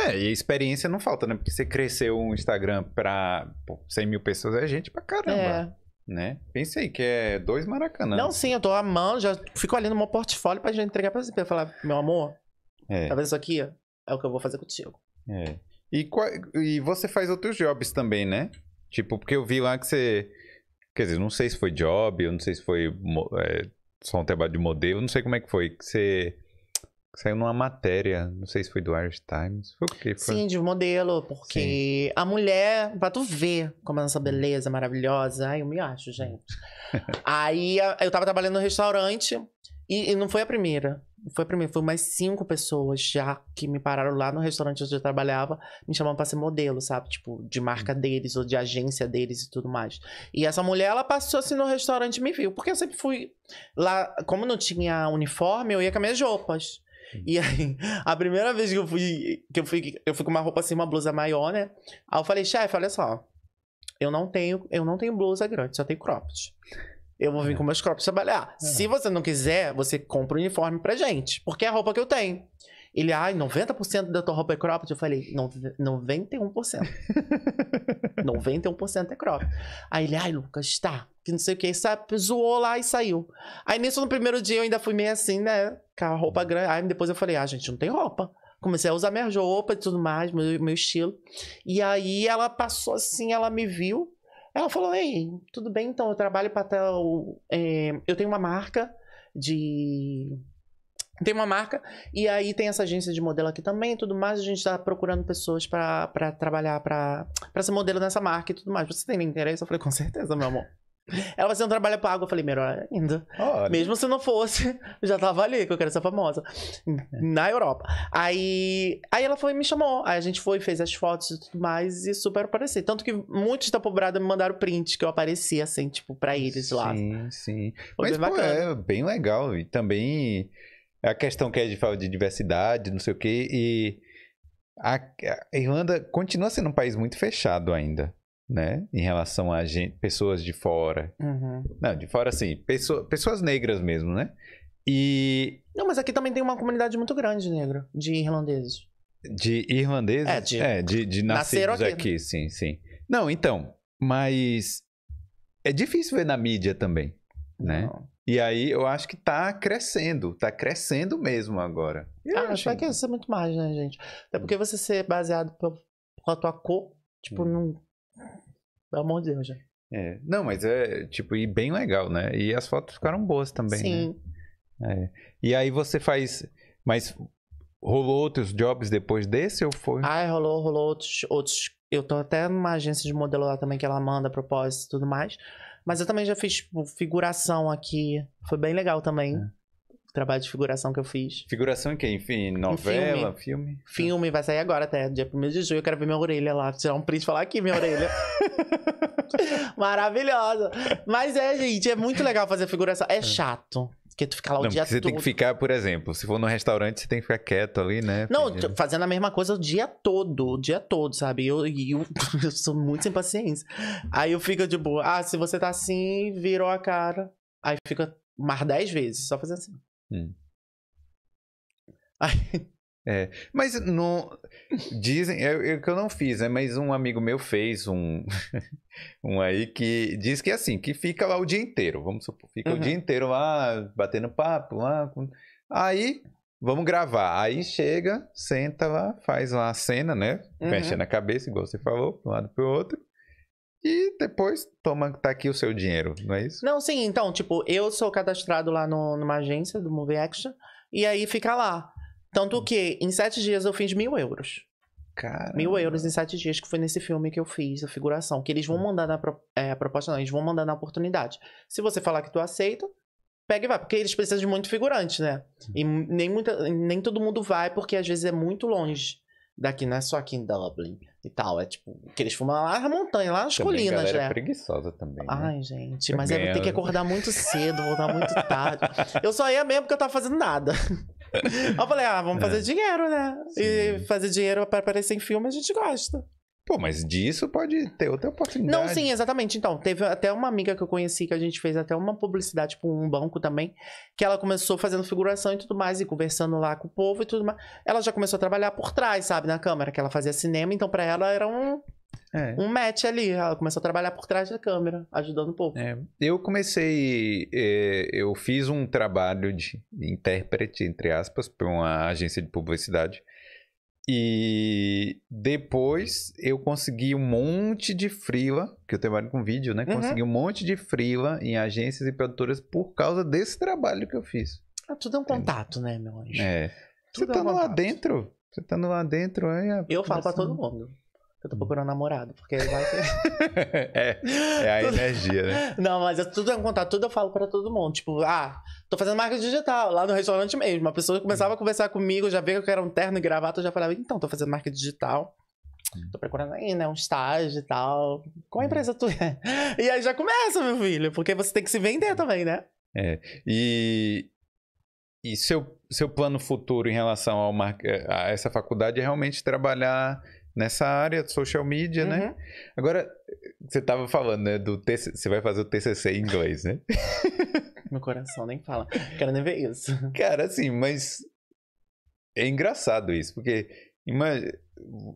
É, e a experiência não falta, né? Porque você cresceu um Instagram pra pô, 100 mil pessoas, é gente pra caramba. É. Né? Pensei que é dois maracanãs. Não, sim, eu tô amando, já fico no meu portfólio pra gente entregar pra você, pra falar, meu amor, é. talvez tá isso aqui é o que eu vou fazer contigo. É. E, e você faz outros jobs também, né? Tipo, porque eu vi lá que você. Quer dizer, não sei se foi job, eu não sei se foi é, só um trabalho de modelo, não sei como é que foi. Que você Saiu numa matéria, não sei se foi do Irish Times, foi o que foi? Sim, de modelo, porque Sim. a mulher, pra tu ver como é essa hum. beleza maravilhosa, ai, eu me acho, gente. Aí eu tava trabalhando no restaurante, e, e, não foi a primeira. Foi a primeira, foi mais cinco pessoas já que me pararam lá no restaurante onde eu trabalhava, me chamavam pra ser modelo, sabe? Tipo, de marca hum. deles ou de agência deles e tudo mais. E essa mulher, ela passou assim no restaurante e me viu. Porque eu sempre fui lá, como não tinha uniforme, eu ia com as minhas roupas. E aí, a primeira vez que eu fui, que eu fui, eu fui com uma roupa assim, uma blusa maior, né? Aí eu falei, chefe, olha só, eu não tenho, eu não tenho blusa grande, só tenho cropped. Eu vou vir com meus cropped trabalhar. É. Se você não quiser, você compra o um uniforme pra gente, porque é a roupa que eu tenho. Ele, ai, ah, 90% da tua roupa é cropped. Eu falei, 91%. 91% é cropped. Aí ele, ai, Lucas, tá. Que não sei o que. Sabe, zoou lá e saiu. Aí nisso, no primeiro dia, eu ainda fui meio assim, né? Com a roupa uhum. grande. Aí depois eu falei, ah, gente, não tem roupa. Comecei a usar minha roupa e tudo mais, meu, meu estilo. E aí ela passou assim, ela me viu. Ela falou, ei, tudo bem, então, eu trabalho para tal... É, eu tenho uma marca de tem uma marca, e aí tem essa agência de modelo aqui também e tudo mais. A gente tá procurando pessoas para trabalhar, para ser modelo nessa marca e tudo mais. Você tem interesse? Eu falei, com certeza, meu amor. Ela vai ser um trabalho pago. Eu falei, melhor ainda. Olha. Mesmo se não fosse, já tava ali, que eu quero ser famosa. É. Na Europa. Aí, aí ela foi me chamou. Aí a gente foi, fez as fotos e tudo mais, e super apareci. Tanto que muitos da pobrada me mandaram print que eu aparecia, assim, tipo, pra eles lá. Sim, sim. Mas, bem pô, é bem legal. E também a questão que é de falar de diversidade, não sei o quê, e a, Irlanda continua sendo um país muito fechado ainda, né? Em relação a gente, pessoas de fora. Uhum. Não, de fora sim, pessoa, pessoas negras mesmo, né? E. Não, mas aqui também tem uma comunidade muito grande de negro, de irlandeses. De irlandeses? É, de, é, de, de nascidos aqui. aqui, sim, sim. Não, então, mas é difícil ver na mídia também, né? Não. E aí eu acho que tá crescendo, tá crescendo mesmo agora. ah, acho que vai ser muito mais, né, gente? Até porque hum. você ser baseado a tua cor, tipo, hum. não. Pelo amor de Deus, já. É. Não, mas é, tipo, e bem legal, né? E as fotos ficaram boas também. Né? Sim. Né? É. E aí você faz. Mas rolou outros jobs depois desse ou foi? Ah, é, rolou, rolou outros, outros. Eu tô até numa agência de modelo lá também que ela manda propósito e tudo mais. Mas eu também já fiz tipo, figuração aqui. Foi bem legal também. É. O trabalho de figuração que eu fiz. Figuração em quê? Enfim, novela, filme. filme. filme? vai sair agora até, dia 1 de julho. Eu quero ver minha orelha lá, tirar um print e falar aqui, minha orelha. Maravilhosa. Mas é, gente, é muito legal fazer figuração. É, é. chato. Porque tu fica lá o não, dia você todo. Você tem que ficar, por exemplo, se for num restaurante, você tem que ficar quieto ali, né? Não, fazendo a mesma coisa o dia todo, o dia todo, sabe? Eu, eu, eu sou muito sem paciência. Aí eu fico de boa. Ah, se você tá assim, virou a cara. Aí fica mais dez vezes, só fazer assim. Hum. Aí, é, mas Dizem. Eu, é, é que eu não fiz, né? Mas um amigo meu fez um. um aí que diz que é assim, que fica lá o dia inteiro. Vamos supor. Fica uhum. o dia inteiro lá, batendo papo, lá. Aí, vamos gravar. Aí chega, senta lá, faz lá a cena, né? Uhum. Mexendo a cabeça, igual você falou, para um lado pro outro. E depois toma, tá aqui o seu dinheiro, não é isso? Não, sim, então, tipo, eu sou cadastrado lá no, numa agência do Movie Action, e aí fica lá. Tanto hum. que em sete dias eu fiz mil euros. Caramba. Mil euros em sete dias, que foi nesse filme que eu fiz a figuração. Que eles vão hum. mandar na pro... é, proposta, não, eles vão mandar na oportunidade. Se você falar que tu aceita, pega e vai. Porque eles precisam de muito figurante, né? Hum. E nem, muita, nem todo mundo vai, porque às vezes é muito longe daqui, não é só aqui em Dublin e tal. É tipo, que eles fumam lá na montanha, lá nas também colinas, é né? É preguiçosa também. Né? Ai, gente, mas é, eu tenho que acordar muito cedo, voltar muito tarde. eu só ia mesmo porque eu tava fazendo nada. eu falei, ah, vamos é. fazer dinheiro, né? Sim. E fazer dinheiro para aparecer em filme a gente gosta. Pô, mas disso pode ter outra oportunidade. Não, sim, exatamente. Então, teve até uma amiga que eu conheci que a gente fez até uma publicidade para um banco também, que ela começou fazendo figuração e tudo mais, e conversando lá com o povo e tudo mais. Ela já começou a trabalhar por trás, sabe, na câmera, que ela fazia cinema, então para ela era um é. um match ali. Ela começou a trabalhar por trás da câmera, ajudando o povo. É. Eu comecei, é, eu fiz um trabalho de intérprete, entre aspas, para uma agência de publicidade. E depois eu consegui um monte de frila, que eu trabalho com vídeo, né? Uhum. Consegui uhum. um monte de frila em agências e produtoras por causa desse trabalho que eu fiz. Ah, tudo é um contato, né, meu anjo? É. Tudo Você é tá um lá dentro. Você tá lá dentro, é, aí. Eu falo para todo mundo. Eu tô hum. procurando namorado, porque ele vai ter. é, é a energia, né? Não, mas é tudo em contato, tudo eu falo pra todo mundo. Tipo, ah, tô fazendo marca digital lá no restaurante mesmo. Uma pessoa começava a hum. conversar comigo, já veio que eu era um terno e gravata, eu já falava, então, tô fazendo marca digital. Hum. Tô procurando aí, né? Um estágio e tal. Qual empresa tu é? E aí já começa, meu filho, porque você tem que se vender também, né? É. E, e seu, seu plano futuro em relação ao mar... Eh, a essa faculdade é realmente trabalhar nessa área de social media, né? uhum. né? Agora, você estava falando, né, do você vai fazer o TCC em inglês, né? Meu coração nem fala. Quero nem ver isso. Cara, assim, mas é engraçado isso, porque imag...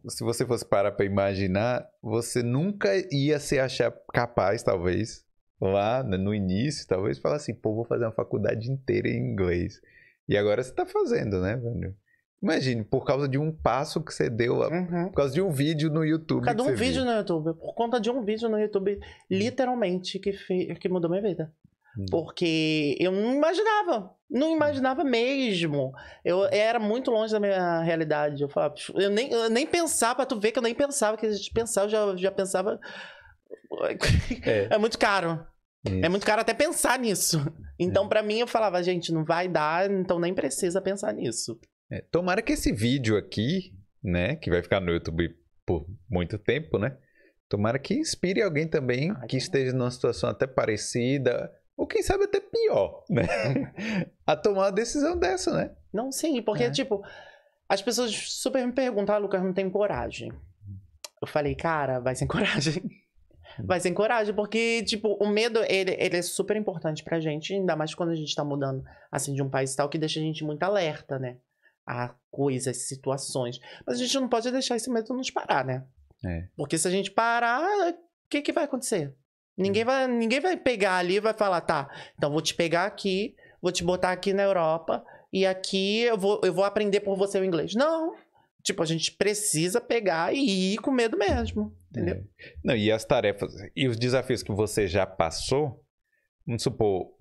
se você fosse parar para imaginar, você nunca ia se achar capaz, talvez, lá né, no início, talvez, falar assim, pô, vou fazer uma faculdade inteira em inglês. E agora você está fazendo, né, velho? Imagine, por causa de um passo que você deu, uhum. por causa de um vídeo no YouTube. Cada um vídeo viu. no YouTube, por conta de um vídeo no YouTube, literalmente, que, fez, que mudou minha vida. Hum. Porque eu não imaginava, não hum. imaginava mesmo. Eu era muito longe da minha realidade. Eu falava, eu nem, eu nem pensava, tu vê que eu nem pensava, que a gente pensava, eu já, já pensava. É. é muito caro. É Isso. É muito caro até pensar nisso. Então, é. para mim, eu falava, gente, não vai dar, então nem precisa pensar nisso. É, tomara que esse vídeo aqui, né, que vai ficar no YouTube por muito tempo, né? Tomara que inspire alguém também que esteja numa situação até parecida, ou quem sabe até pior, né? a tomar uma decisão dessa, né? Não, sim, porque, é. tipo, as pessoas super me perguntam, ah, Lucas, não tem coragem. Eu falei, cara, vai sem coragem. vai sem coragem, porque, tipo, o medo, ele, ele é super importante pra gente, ainda mais quando a gente tá mudando, assim, de um país e tal, que deixa a gente muito alerta, né? a coisas, situações. Mas a gente não pode deixar esse medo nos parar, né? É. Porque se a gente parar, o que, que vai acontecer? Ninguém é. vai, ninguém vai pegar ali e vai falar, tá, então vou te pegar aqui, vou te botar aqui na Europa e aqui eu vou, eu vou aprender por você o inglês. Não. Tipo, a gente precisa pegar e ir com medo mesmo, entendeu? É. Não, e as tarefas e os desafios que você já passou, vamos supor,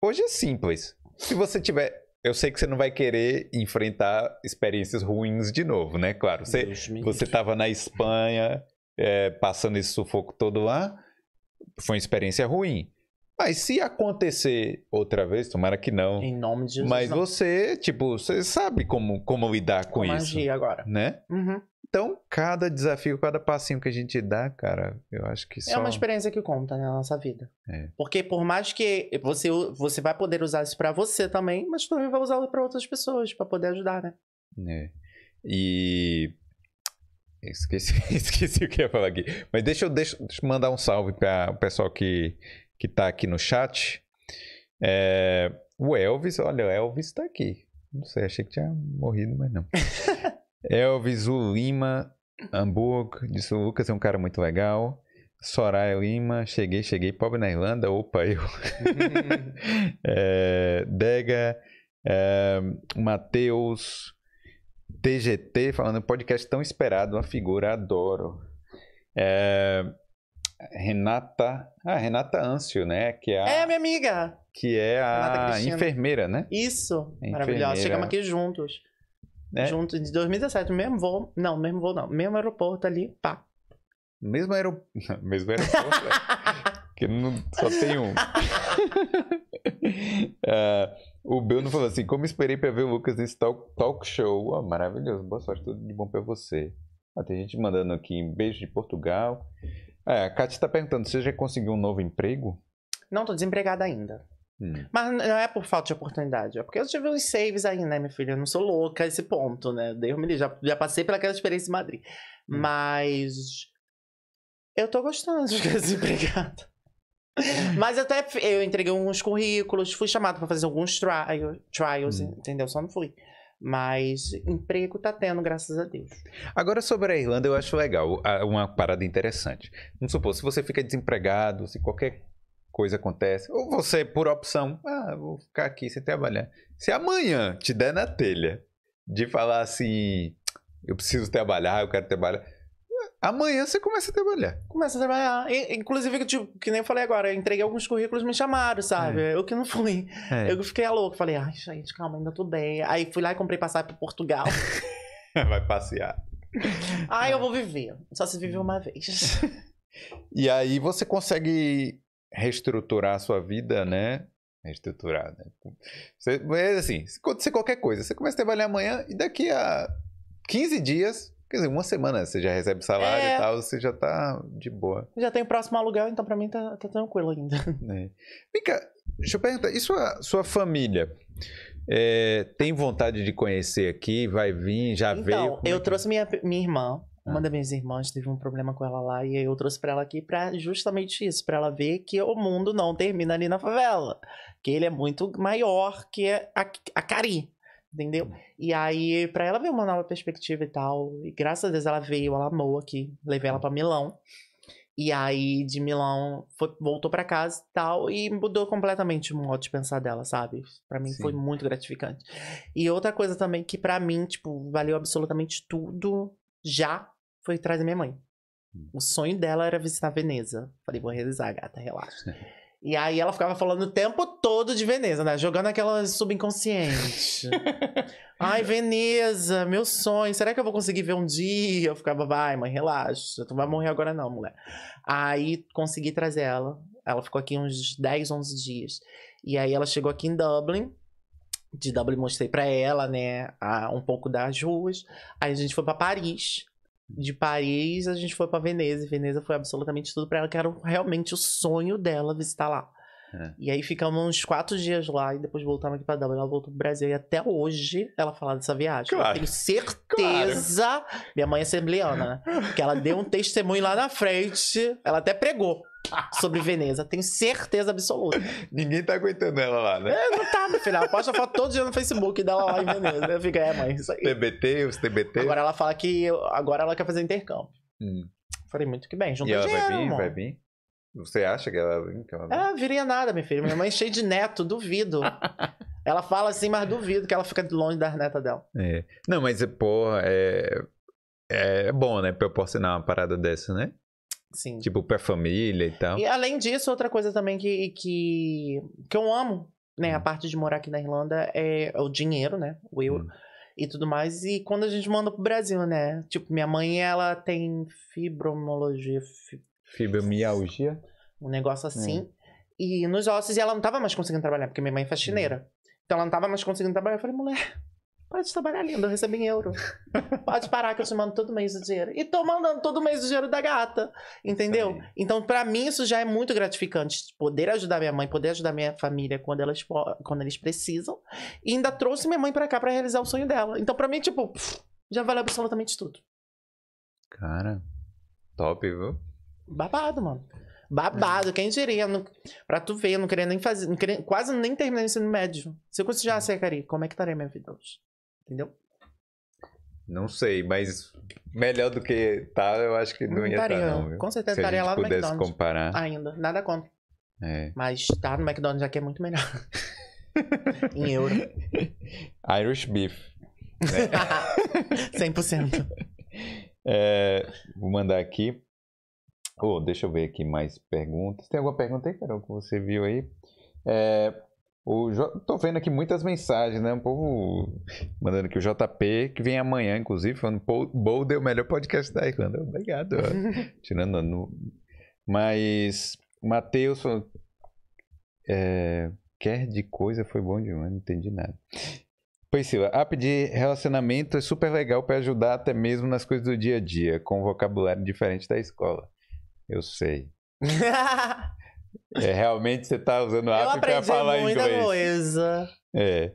hoje é simples. Se você tiver eu sei que você não vai querer enfrentar experiências ruins de novo, né? Claro, você você estava na Espanha é, passando esse sufoco todo lá, foi uma experiência ruim. Mas se acontecer outra vez, tomara que não. Em nome de Jesus. Mas não. você, tipo, você sabe como, como lidar com, com isso. Magia agora. Né? Uhum. Então, cada desafio, cada passinho que a gente dá, cara, eu acho que só... É uma experiência que conta né, na nossa vida. É. Porque por mais que você, você vai poder usar isso para você também, mas também vai usá-lo para outras pessoas, para poder ajudar, né? É. E... Esqueci, esqueci o que ia falar aqui. Mas deixa eu, deixa, deixa eu mandar um salve para o pessoal que, que tá aqui no chat. É, o Elvis, olha, o Elvis tá aqui. Não sei, achei que tinha morrido, mas não. Elvis o Lima, Hamburgo, disse o Lucas é um cara muito legal. Soraya Lima, cheguei, cheguei, pobre na Irlanda, opa, eu. é, Dega, é, Matheus, TGT, falando podcast tão esperado, uma figura, adoro. É, Renata, ah, Renata Ancio, né? Que é, a, é minha amiga. Que é a enfermeira, né? Isso, enfermeira. maravilhosa. Chegamos aqui juntos. Né? Junto de 2017, mesmo voo. Não, mesmo voo não. Mesmo aeroporto ali, pá. Mesmo aeroporto. Mesmo aeroporto, né? Que não, só tem um. uh, o Bruno falou assim: como esperei para ver o Lucas nesse talk, talk show? Oh, maravilhoso, boa sorte, tudo de bom para você. Ah, tem gente mandando aqui um beijo de Portugal. É, a Kátia está perguntando: você já conseguiu um novo emprego? Não, estou desempregada ainda. Hum. Mas não é por falta de oportunidade, é porque eu tive uns saves aí, né, minha filha? Eu não sou louca a esse ponto, né? Deus me já, já passei pelaquela experiência em Madrid. Hum. Mas. Eu tô gostando de ficar desempregada. Mas até eu entreguei alguns currículos, fui chamado para fazer alguns trial, trials, hum. entendeu? Só não fui. Mas emprego tá tendo, graças a Deus. Agora, sobre a Irlanda, eu acho legal, ah, uma parada interessante. Vamos supor, se você fica desempregado, se qualquer coisa acontece. Ou você, por opção, ah, vou ficar aqui sem trabalhar. Se amanhã te der na telha de falar assim, eu preciso trabalhar, eu quero trabalhar. Amanhã você começa a trabalhar. Começa a trabalhar. Inclusive, tipo, que nem eu falei agora, eu entreguei alguns currículos, me chamaram, sabe? É. Eu que não fui. É. Eu fiquei louco. Falei, ai, gente, calma, ainda tô bem. Aí fui lá e comprei passagem para Portugal. Vai passear. Ai, é. eu vou viver. Só se vive hum. uma vez. E aí você consegue reestruturar a sua vida, né? Reestruturar, né? Você, mas assim, acontecer qualquer coisa, você começa a trabalhar amanhã e daqui a 15 dias, quer dizer, uma semana você já recebe salário é... e tal, você já tá de boa. Já tem o próximo aluguel, então para mim tá, tá, tranquilo ainda. É. Vem cá, deixa eu perguntar, e sua, sua família? É, tem vontade de conhecer aqui? Vai vir? Já então, veio? Então, eu trouxe minha, minha irmã, ah. Uma das minhas irmãs teve um problema com ela lá e eu trouxe para ela aqui para justamente isso, para ela ver que o mundo não termina ali na favela, que ele é muito maior que a, a Cari, entendeu? Hum. E aí para ela ver uma nova perspectiva e tal, e graças a Deus ela veio, ela amou aqui, levei ela para Milão. E aí de Milão foi, voltou para casa e tal e mudou completamente o modo de pensar dela, sabe? Para mim Sim. foi muito gratificante. E outra coisa também que para mim, tipo, valeu absolutamente tudo já foi atrás da minha mãe. Hum. O sonho dela era visitar Veneza. Falei, vou realizar, gata, relaxa. E aí ela ficava falando o tempo todo de Veneza, né? Jogando aquela subconsciente. Ai, Veneza, meu sonho. Será que eu vou conseguir ver um dia? Eu ficava, vai, mãe, relaxa. Tu não vai morrer agora não, mulher. Aí consegui trazer ela. Ela ficou aqui uns 10, 11 dias. E aí ela chegou aqui em Dublin. De Dublin mostrei para ela, né, a, um pouco das ruas. Aí a gente foi para Paris de Paris, a gente foi para Veneza, e Veneza foi absolutamente tudo para ela, que era realmente o sonho dela visitar lá. É. E aí ficamos uns quatro dias lá e depois voltamos aqui pra Dublin. Ela voltou pro Brasil e até hoje ela fala dessa viagem. Claro. Eu tenho certeza. Claro. Minha mãe é assembleana, né? Que ela deu um testemunho lá na frente. Ela até pregou sobre Veneza. Tenho certeza absoluta. Ninguém tá aguentando ela lá, né? É, não tá, meu filho. Ela posta foto todo dia no Facebook dela lá em Veneza. Eu fico, é, mãe, isso aí. TBT, os TBT. Agora ela fala que agora ela quer fazer intercâmbio. Hum. Falei, muito que bem. Junta e ela dinheiro, vai vir, vai vir? Você acha que ela vai vir? ela ah, vai... Ah, viria nada, meu filho Minha mãe é cheia de neto, duvido. ela fala assim, mas duvido que ela fica longe das netas dela. É. Não, mas, porra, é... É bom, né? Proporcionar uma parada dessa, né? Sim. Tipo, para família e tal. E além disso, outra coisa também que, que, que eu amo, né? Hum. A parte de morar aqui na Irlanda é o dinheiro, né? O euro. Hum. E tudo mais. E quando a gente manda pro Brasil, né? Tipo, minha mãe, ela tem fibromologia. Fibromialgia? Um negócio é. assim. Hum. E nos ossos, e ela não tava mais conseguindo trabalhar, porque minha mãe é faxineira. Hum. Então ela não tava mais conseguindo trabalhar. Eu falei, mulher, Pode trabalhar lindo, eu recebo em euro. Pode parar que eu te mando todo mês o dinheiro. E tô mandando todo mês o dinheiro da gata, entendeu? Então, para mim, isso já é muito gratificante. Poder ajudar minha mãe, poder ajudar minha família quando, elas, quando eles precisam. E ainda trouxe minha mãe para cá para realizar o sonho dela. Então, para mim, tipo, já vale absolutamente tudo. Cara, top, viu? Babado, mano. Babado, é. quem diria? Não, pra tu ver, eu não queria nem fazer, não queria, quase nem terminar o ensino médio. Se eu conseguir já a como é que estaria tá minha vida hoje? Entendeu? Não sei, mas melhor do que tá, eu acho que não, tá, não ia estar tá, não. Com certeza Se estaria lá no pudesse McDonald's. comparar. Ainda, nada contra. É. Mas tá no McDonald's aqui é muito melhor. em euro. Irish beef. Né? 100%. É, vou mandar aqui. Oh, deixa eu ver aqui mais perguntas. Tem alguma pergunta aí, Carol, que você viu aí? É, o J... Tô vendo aqui muitas mensagens, né? O povo mandando que o JP, que vem amanhã, inclusive, falando Bold é o melhor podcast da Irlanda. Obrigado. Tirando no... Mas Matheus é... quer de coisa foi bom demais, não entendi nada. Priscila, app de relacionamento é super legal para ajudar até mesmo nas coisas do dia a dia, com vocabulário diferente da escola. Eu sei. É, realmente você está usando o app para falar muita inglês. Coisa. É.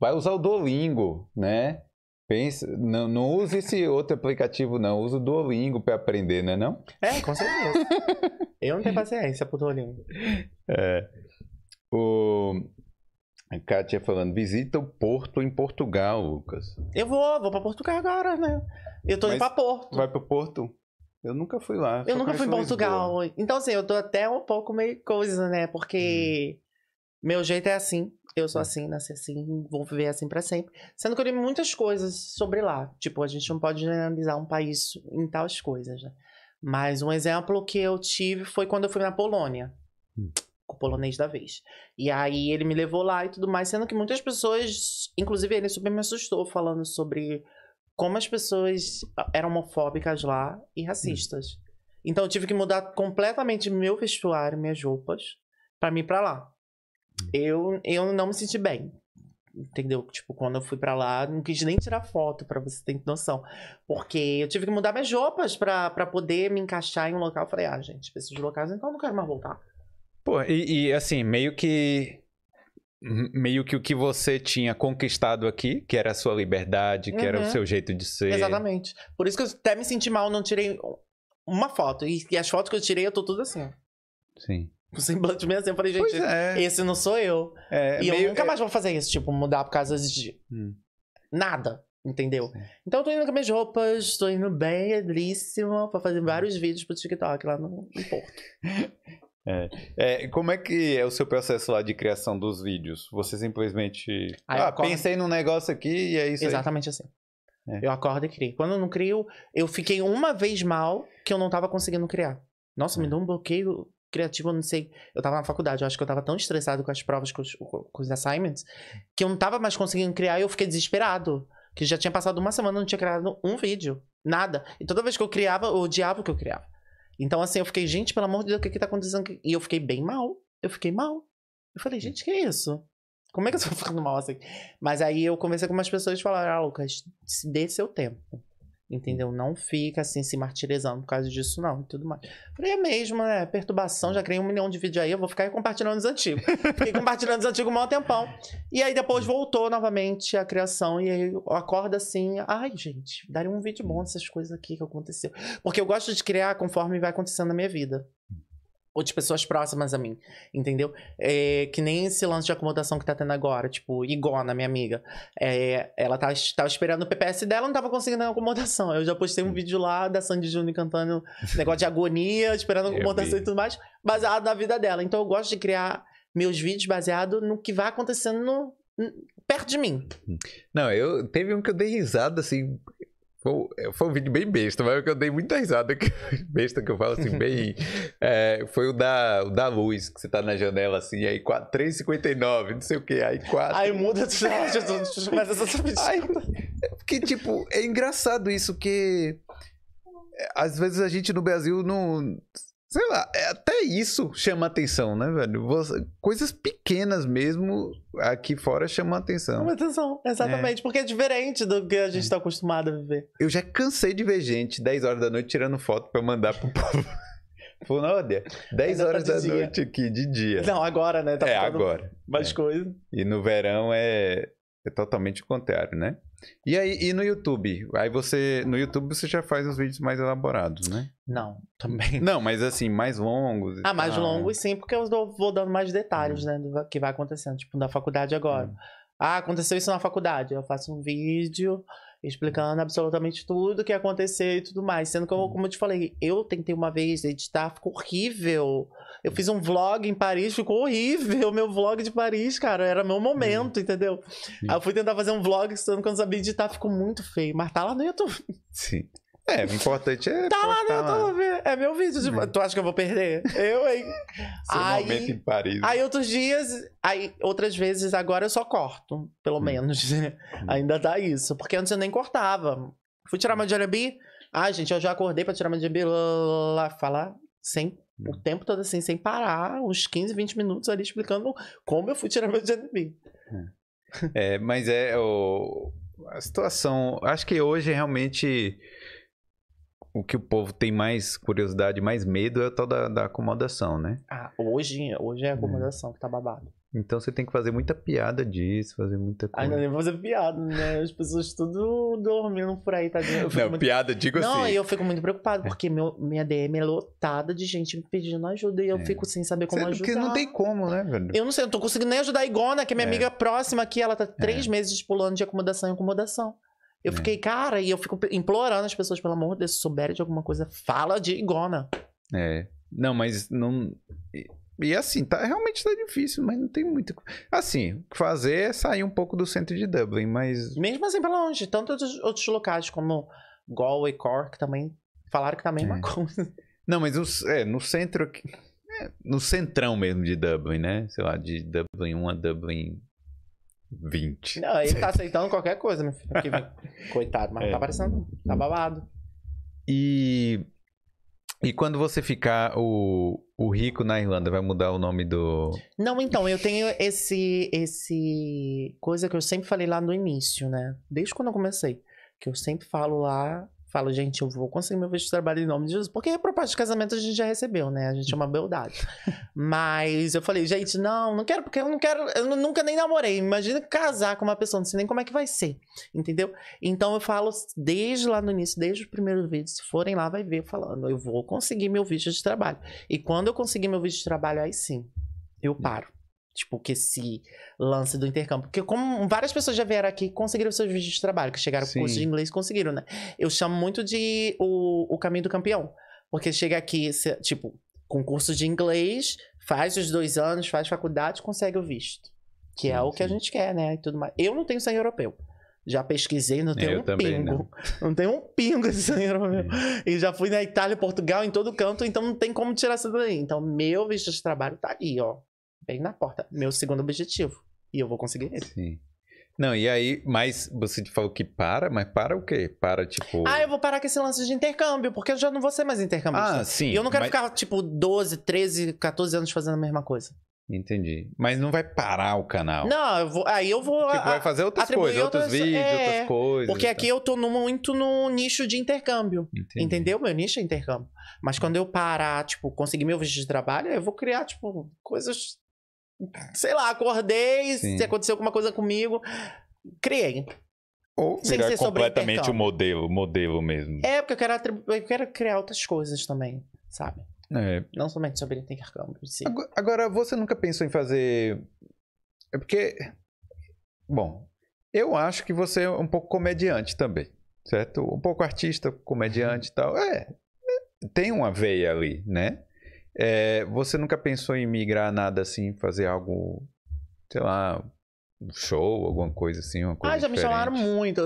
Vai usar o Duolingo, né? Pensa, não, não use esse outro aplicativo, não. Usa o Duolingo para aprender, não é não? É, com certeza. Eu não tenho paciência pro Duolingo. É. O... A Kátia falando, visita o Porto em Portugal, Lucas. Eu vou, vou para Portugal agora, né? Eu tô Mas indo para Porto. Vai para Porto? Eu nunca fui lá. Eu nunca fui em Portugal. Lisboa. Então, assim, eu tô até um pouco meio coisa, né? Porque hum. meu jeito é assim. Eu sou é. assim, nasci assim, vou viver assim para sempre. Sendo que eu li muitas coisas sobre lá. Tipo, a gente não pode generalizar um país em tais coisas, né? Mas um exemplo que eu tive foi quando eu fui na Polônia. Hum com o polonês da vez. E aí ele me levou lá e tudo mais, sendo que muitas pessoas, inclusive ele super me assustou falando sobre como as pessoas eram homofóbicas lá e racistas. Hum. Então eu tive que mudar completamente meu vestuário, minhas roupas, para mim para lá. Eu, eu não me senti bem. Entendeu? Tipo, quando eu fui para lá, não quis nem tirar foto, para você ter noção. Porque eu tive que mudar minhas roupas para poder me encaixar em um local. Eu falei, ah, gente, preciso de locais, então eu não quero mais voltar. Pô, e, e assim, meio que meio que o que você tinha conquistado aqui, que era a sua liberdade, que uhum. era o uhum. seu jeito de ser. Exatamente. Por isso que eu até me senti mal, não tirei uma foto. E, e as fotos que eu tirei, eu tô tudo assim. Sim. Com semblante mesmo assim, eu falei, gente, é. esse não sou eu. É, e meio, eu nunca é mais vou fazer isso, tipo, mudar por causa de hum. nada. Entendeu? Sim. Então eu tô indo com minhas roupas, tô indo bem belíssima pra fazer vários vídeos pro TikTok lá no, no Porto. É. É, como é que é o seu processo lá de criação dos vídeos? Você simplesmente. Aí ah, ah, acordo... pensei num negócio aqui e é isso. Exatamente aí. assim. É. Eu acordo e crio. Quando eu não crio, eu fiquei uma vez mal que eu não tava conseguindo criar. Nossa, me é. deu um bloqueio criativo, eu não sei. Eu tava na faculdade, eu acho que eu tava tão estressado com as provas, com os, com os assignments, que eu não tava mais conseguindo criar e eu fiquei desesperado. Que já tinha passado uma semana, eu não tinha criado um vídeo. Nada. E toda vez que eu criava, o odiava que eu criava. Então, assim, eu fiquei, gente, pelo amor de Deus, o que que tá acontecendo? E eu fiquei bem mal. Eu fiquei mal. Eu falei, hum. gente, que é isso? Como é que eu tô ficando mal assim? Mas aí eu conversei com umas pessoas e falaram, ah, Lucas, dê seu tempo. Entendeu? Não fica assim se martirizando por causa disso, não, e tudo mais. Falei, é mesmo, né? Perturbação, já criei um milhão de vídeos aí, eu vou ficar compartilhando os antigos. Fiquei compartilhando os antigos um maior tempão. E aí depois voltou novamente a criação, e aí eu acordo assim, ai, gente, daria um vídeo bom essas coisas aqui que aconteceu. Porque eu gosto de criar conforme vai acontecendo na minha vida ou de pessoas próximas a mim, entendeu? É, que nem esse lance de acomodação que tá tendo agora, tipo, Igona, minha amiga. É, ela tava, tá, tava esperando o PPS dela, não tava conseguindo a acomodação. Eu já postei um vídeo lá da Sandy Júnior cantando negócio de agonia, esperando a acomodação e tudo mais, baseado na vida dela. Então eu gosto de criar meus vídeos baseado no que vai acontecendo no, perto de mim. Não, eu teve um que eu dei risada assim, é, foi um vídeo bem besta, mas é eu dei muita risada. Que, besta que eu falo assim, bem. É, foi o da, o da luz, que você tá na janela assim, aí 4, 3,59, não sei o que, aí 4. Aí muda, mas essa aí, é, Porque, tipo, é engraçado isso, que às vezes a gente no Brasil não sei lá, é até isso chama atenção, né, velho? Você, coisas pequenas mesmo aqui fora chamam atenção. Chama atenção, exatamente, é. porque é diferente do que a gente está é. Tá acostumado a viver. Eu já cansei de ver gente 10 horas da noite tirando foto para mandar pro povo. Falando, olha, 10 tá horas tá da dia. noite aqui, de dia. Não, agora, né? Tá é, agora. Mais é. coisa. E no verão é, é totalmente o contrário, né? E aí, e no YouTube? Aí você. No YouTube você já faz os vídeos mais elaborados, né? Não, também. Não, mas assim, mais longos. Ah, mais longos sim, porque eu vou dando mais detalhes, hum. né? Do que vai acontecendo. Tipo, na faculdade agora. Hum. Ah, aconteceu isso na faculdade. Eu faço um vídeo explicando absolutamente tudo o que aconteceu e tudo mais. Sendo que, eu, hum. como eu te falei, eu tentei uma vez editar, ficou horrível. Eu fiz um vlog em Paris, ficou horrível O meu vlog de Paris, cara. Era meu momento, uhum. entendeu? Sim. Aí eu fui tentar fazer um vlog, sendo quando eu não sabia editar, ficou muito feio. Mas tá lá no YouTube. Sim. É, o importante é. Tá lá, no lá. É meu vídeo. De... Tu acha que eu vou perder? Eu, hein? aí, momento em Paris. Aí outros dias, aí outras vezes agora eu só corto, pelo hum. menos. Hum. Ainda dá isso. Porque antes eu nem cortava. Fui tirar uma Jerebi. Ah, gente, eu já acordei pra tirar uma Jerebi. falar sem o uhum. tempo todo assim, sem parar, uns 15, 20 minutos ali explicando como eu fui tirar meu GNB. É. é, mas é o, a situação. Acho que hoje realmente o que o povo tem mais curiosidade, mais medo é o tal da, da acomodação, né? Ah, hoje, hoje é a uhum. acomodação é. que tá babado. Então você tem que fazer muita piada disso, fazer muita coisa. Ainda nem vou fazer piada, né? As pessoas tudo dormindo por aí, tá Não, muito... piada, digo Não, assim. Não, eu fico muito preocupado, é. porque meu, minha DM é lotada de gente me pedindo ajuda e eu é. fico sem saber como você, ajudar. Porque não tem como, né, velho? Eu não sei, eu não tô conseguindo nem ajudar a Igona, né? que é minha é. amiga próxima aqui, ela tá três é. meses pulando de acomodação em acomodação. Eu é. fiquei, cara, e eu fico implorando as pessoas, pelo amor de Deus, se souberem de alguma coisa, fala de Igona. Né? É. Não, mas não. E assim, tá, realmente tá difícil, mas não tem muito. Assim, o que fazer é sair um pouco do centro de Dublin, mas. Mesmo assim, pra longe. Tanto outros, outros locais como Galway, Cork também falaram que tá a mesma é. coisa. Não, mas os, é, no centro É, no centrão mesmo de Dublin, né? Sei lá, de Dublin 1 a Dublin 20. Não, ele tá aceitando qualquer coisa, meu filho. Coitado, mas tá é. tá parecendo. Tá babado. E e quando você ficar o, o rico na Irlanda, vai mudar o nome do. Não, então, eu tenho esse. esse coisa que eu sempre falei lá no início, né? Desde quando eu comecei. Que eu sempre falo lá falo, gente, eu vou conseguir meu visto de trabalho em nome de Jesus. Porque a proposta de casamento a gente já recebeu, né? A gente é uma beldade. Mas eu falei, gente, não, não quero, porque eu não quero, eu nunca nem namorei. Imagina casar com uma pessoa, não sei nem como é que vai ser, entendeu? Então eu falo desde lá no início, desde o primeiro vídeo, se forem lá, vai ver falando, eu vou conseguir meu visto de trabalho. E quando eu conseguir meu visto de trabalho, aí sim, eu hum. paro. Tipo, que esse lance do intercâmbio. Porque como várias pessoas já vieram aqui conseguiram seus vídeos de trabalho, que chegaram Sim. com curso de inglês conseguiram, né? Eu chamo muito de o, o caminho do campeão. Porque chega aqui, cê, tipo, concurso de inglês, faz os dois anos, faz faculdade, consegue o visto. Que é sim, o que a gente quer, né? E tudo mais. Eu não tenho sangue europeu. Já pesquisei, não tenho eu um também, pingo. Não. não tenho um pingo de sangue europeu. É. E já fui na Itália, Portugal, em todo canto, então não tem como tirar isso daí. Então, meu visto de trabalho tá aí, ó bem na porta. Meu segundo objetivo. E eu vou conseguir ele. Sim. Não, e aí, mas você falou que para, mas para o quê? Para, tipo. Ah, eu vou parar com esse lance de intercâmbio, porque eu já não vou ser mais intercâmbio. Ah, sim. E eu não quero mas... ficar, tipo, 12, 13, 14 anos fazendo a mesma coisa. Entendi. Mas não vai parar o canal. Não, eu vou, aí eu vou. Tipo, vai fazer outras coisas, outras, outros vídeos, é, outras coisas. Porque tá. aqui eu tô no, muito no nicho de intercâmbio. Entendi. Entendeu? Meu nicho é intercâmbio. Mas quando eu parar, tipo, conseguir meu visto de trabalho, eu vou criar, tipo, coisas é. sei lá, acordei, Sim. se aconteceu alguma coisa comigo, criei. Ou Sem virar completamente o modelo, modelo mesmo. É, porque eu quero, atribu... eu quero criar outras coisas também, sabe? É. Não somente sobre intercâmbio. Sim. Agora, agora, você nunca pensou em fazer. É porque. Bom, eu acho que você é um pouco comediante também, certo? Um pouco artista, comediante e tal. é. é tem uma veia ali, né? É, você nunca pensou em migrar nada assim, fazer algo, sei lá, um show, alguma coisa assim, uma coisa Ah, já diferente. me chamaram muito.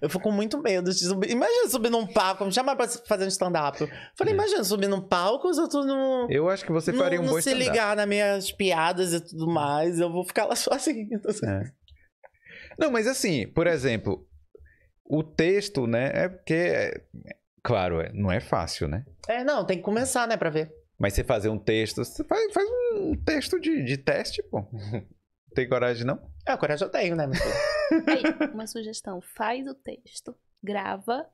Eu fico com muito medo de subir. Imagina subir num palco, me chamaram pra fazer um stand-up. Falei, é. imagina subir num palco, eu outros não... Eu acho que você faria um bom stand-up. se ligar nas minhas piadas e tudo mais, eu vou ficar lá sozinho. É. Não, mas assim, por exemplo, o texto, né, é porque... É, claro, é, não é fácil, né? É, não, tem que começar, né, pra ver. Mas você fazer um texto, você faz, faz um texto de, de teste, pô. Tem coragem, não? Ah, coragem eu tenho, né? Aí, uma sugestão. Faz o texto, grava,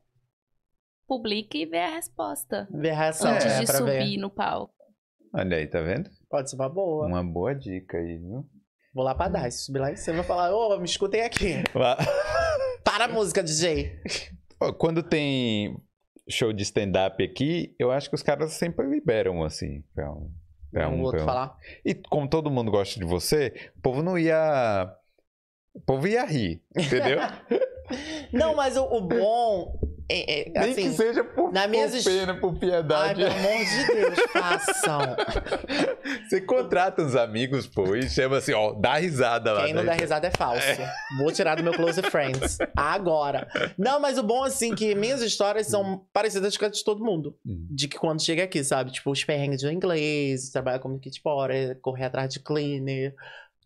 publica e vê a resposta. Vê a reação. Antes é, de subir ver. no palco. Olha aí, tá vendo? Pode ser uma boa. Uma boa dica aí, viu? Vou lá pra dar. Se subir lá em cima, vai falar, ô, oh, me escutem aqui. Para a música, DJ. Quando tem show de stand-up aqui, eu acho que os caras sempre liberam, assim, pra um, pra um, um outro pra um. falar. E como todo mundo gosta de você, o povo não ia. O povo ia rir, entendeu? não, mas o, o bom é, é, Nem assim, que seja por, na pena, por piedade. Ai, pelo amor de Deus, façam. Você contrata uns amigos, pô, e chama assim, ó, dá risada lá. Quem não né, dá risada é falso. É. Vou tirar do meu close friends. Agora. Não, mas o bom, assim, que minhas histórias são hum. parecidas com as de todo mundo. Hum. De que quando chega aqui, sabe? Tipo, os perrengues de inglês, trabalhar como kit correr atrás de cleaner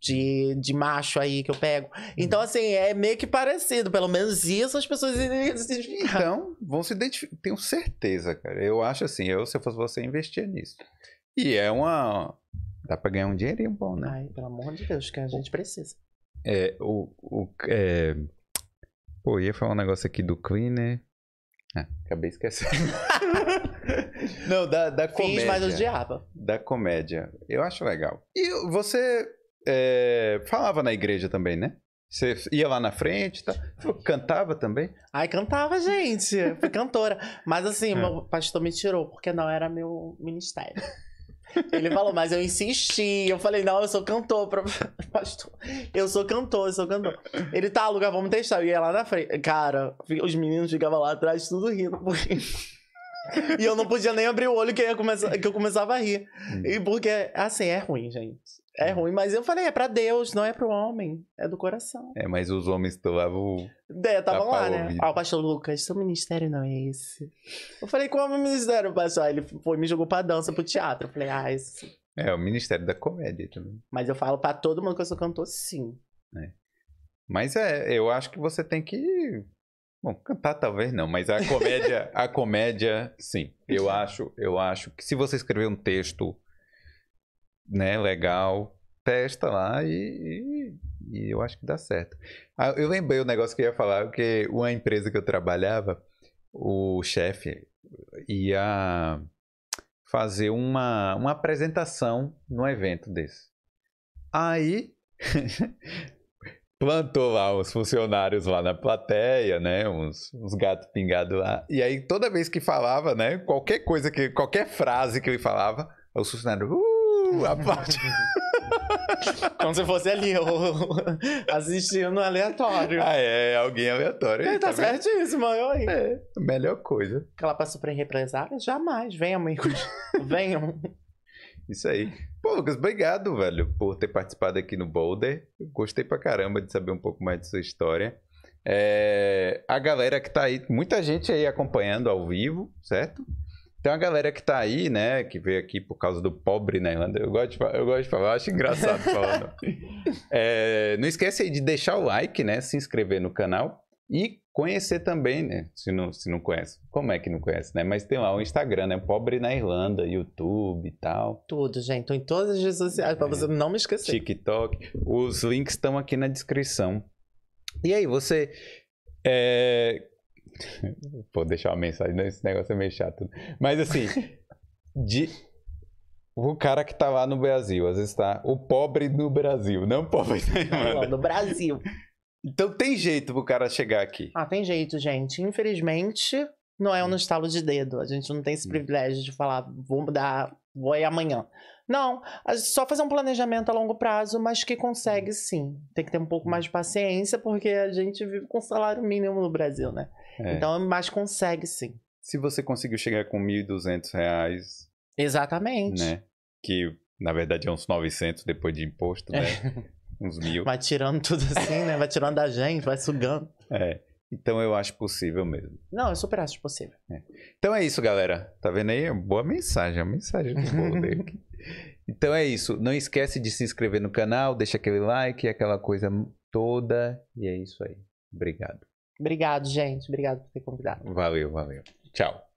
de, de macho aí que eu pego. Uhum. Então, assim, é meio que parecido. Pelo menos isso as pessoas Então, vão se identificar. Tenho certeza, cara. Eu acho assim, eu, se eu fosse você, investir nisso. E é uma. Dá pra ganhar um dinheirinho bom, né? Ai, pelo amor de Deus, que a gente precisa. É, o. o é... Pô, ia falar um negócio aqui do Cleaner. Ah, acabei esquecendo. Não, da, da comédia. Fiz, mas odiava. Da comédia. Eu acho legal. E você é, falava na igreja também, né? Você ia lá na frente, tá? cantava também? Ai, cantava, gente. Fui cantora. Mas assim, é. meu pastor me tirou, porque não era meu ministério. Ele falou, mas eu insisti. Eu falei, não, eu sou cantor, pastor. Eu sou cantor, eu sou cantor. Ele tá, Luca, vamos testar. Eu ia lá na frente. Cara, os meninos ficavam lá atrás, tudo rindo, porque. E eu não podia nem abrir o olho que eu, começava, que eu começava a rir. Hum. E porque, assim, é ruim, gente. É, é ruim, mas eu falei, é pra Deus, não é pro homem, é do coração. É, mas os homens estavam. É, estavam lá, né? Ó, o pastor Lucas, seu ministério não é esse. Eu falei, qual é o ministério, pastor? ele foi, me jogou pra dança, pro teatro. Eu falei, ah, isso. É, o ministério da comédia também. Mas eu falo pra todo mundo que eu sou cantor, sim. É. Mas é, eu acho que você tem que. Bom, cantar talvez não, mas a comédia, a comédia, sim. Eu acho, eu acho que se você escrever um texto né, legal, testa lá e, e, eu acho que dá certo. Ah, eu lembrei o negócio que eu ia falar, porque uma empresa que eu trabalhava, o chefe ia fazer uma, uma apresentação num evento desse. Aí plantou lá os funcionários lá na plateia, né? Uns, uns gatos pingados lá. E aí toda vez que falava, né? Qualquer coisa que. qualquer frase que ele falava, os funcionários. Uh! uh, parte. Como se fosse ali, eu assistindo aleatório. Ah, é, é alguém aleatório. É, tá, tá certíssimo, eu aí. É, melhor coisa. Aquela passou pra represária? Jamais. Venham, amigos. Venham. Isso aí. Pô, Lucas, obrigado, velho, por ter participado aqui no Boulder. gostei pra caramba de saber um pouco mais de sua história. É, a galera que tá aí, muita gente aí acompanhando ao vivo, certo? Tem uma galera que tá aí, né? Que veio aqui por causa do pobre na Irlanda. Eu gosto de, eu gosto de falar, eu acho engraçado falar. é, não esquece aí de deixar o like, né? Se inscrever no canal e conhecer também, né? Se não, se não conhece. Como é que não conhece, né? Mas tem lá o Instagram, né? Pobre na Irlanda, YouTube e tal. Tudo, gente. Tô em todas as redes sociais, é. você não me esquecer. TikTok. Os links estão aqui na descrição. E aí, você... É Vou deixar uma mensagem, não, esse negócio é meio chato. Né? Mas assim, de o cara que tá lá no Brasil, às vezes tá o pobre no Brasil, não pobre né, no Brasil. Então tem jeito pro cara chegar aqui. Ah, tem jeito, gente. Infelizmente, não é um hum. estalo de dedo. A gente não tem esse hum. privilégio de falar, vou mudar, vou ir amanhã. Não, só fazer um planejamento a longo prazo, mas que consegue hum. sim. Tem que ter um pouco mais de paciência, porque a gente vive com salário mínimo no Brasil, né? É. Então, mas consegue sim. Se você conseguiu chegar com 1.200 reais. Exatamente. Né? Que, na verdade, é uns 900 depois de imposto, né? É. uns mil. Vai tirando tudo assim, né? Vai tirando da gente, vai sugando. É. Então eu acho possível mesmo. Não, eu super acho possível. É. Então é isso, galera. Tá vendo aí? Boa mensagem, a mensagem do bolo dele. Então é isso. Não esquece de se inscrever no canal, deixa aquele like, aquela coisa toda. E é isso aí. Obrigado. Obrigado, gente. Obrigado por ter convidado. Valeu, valeu. Tchau.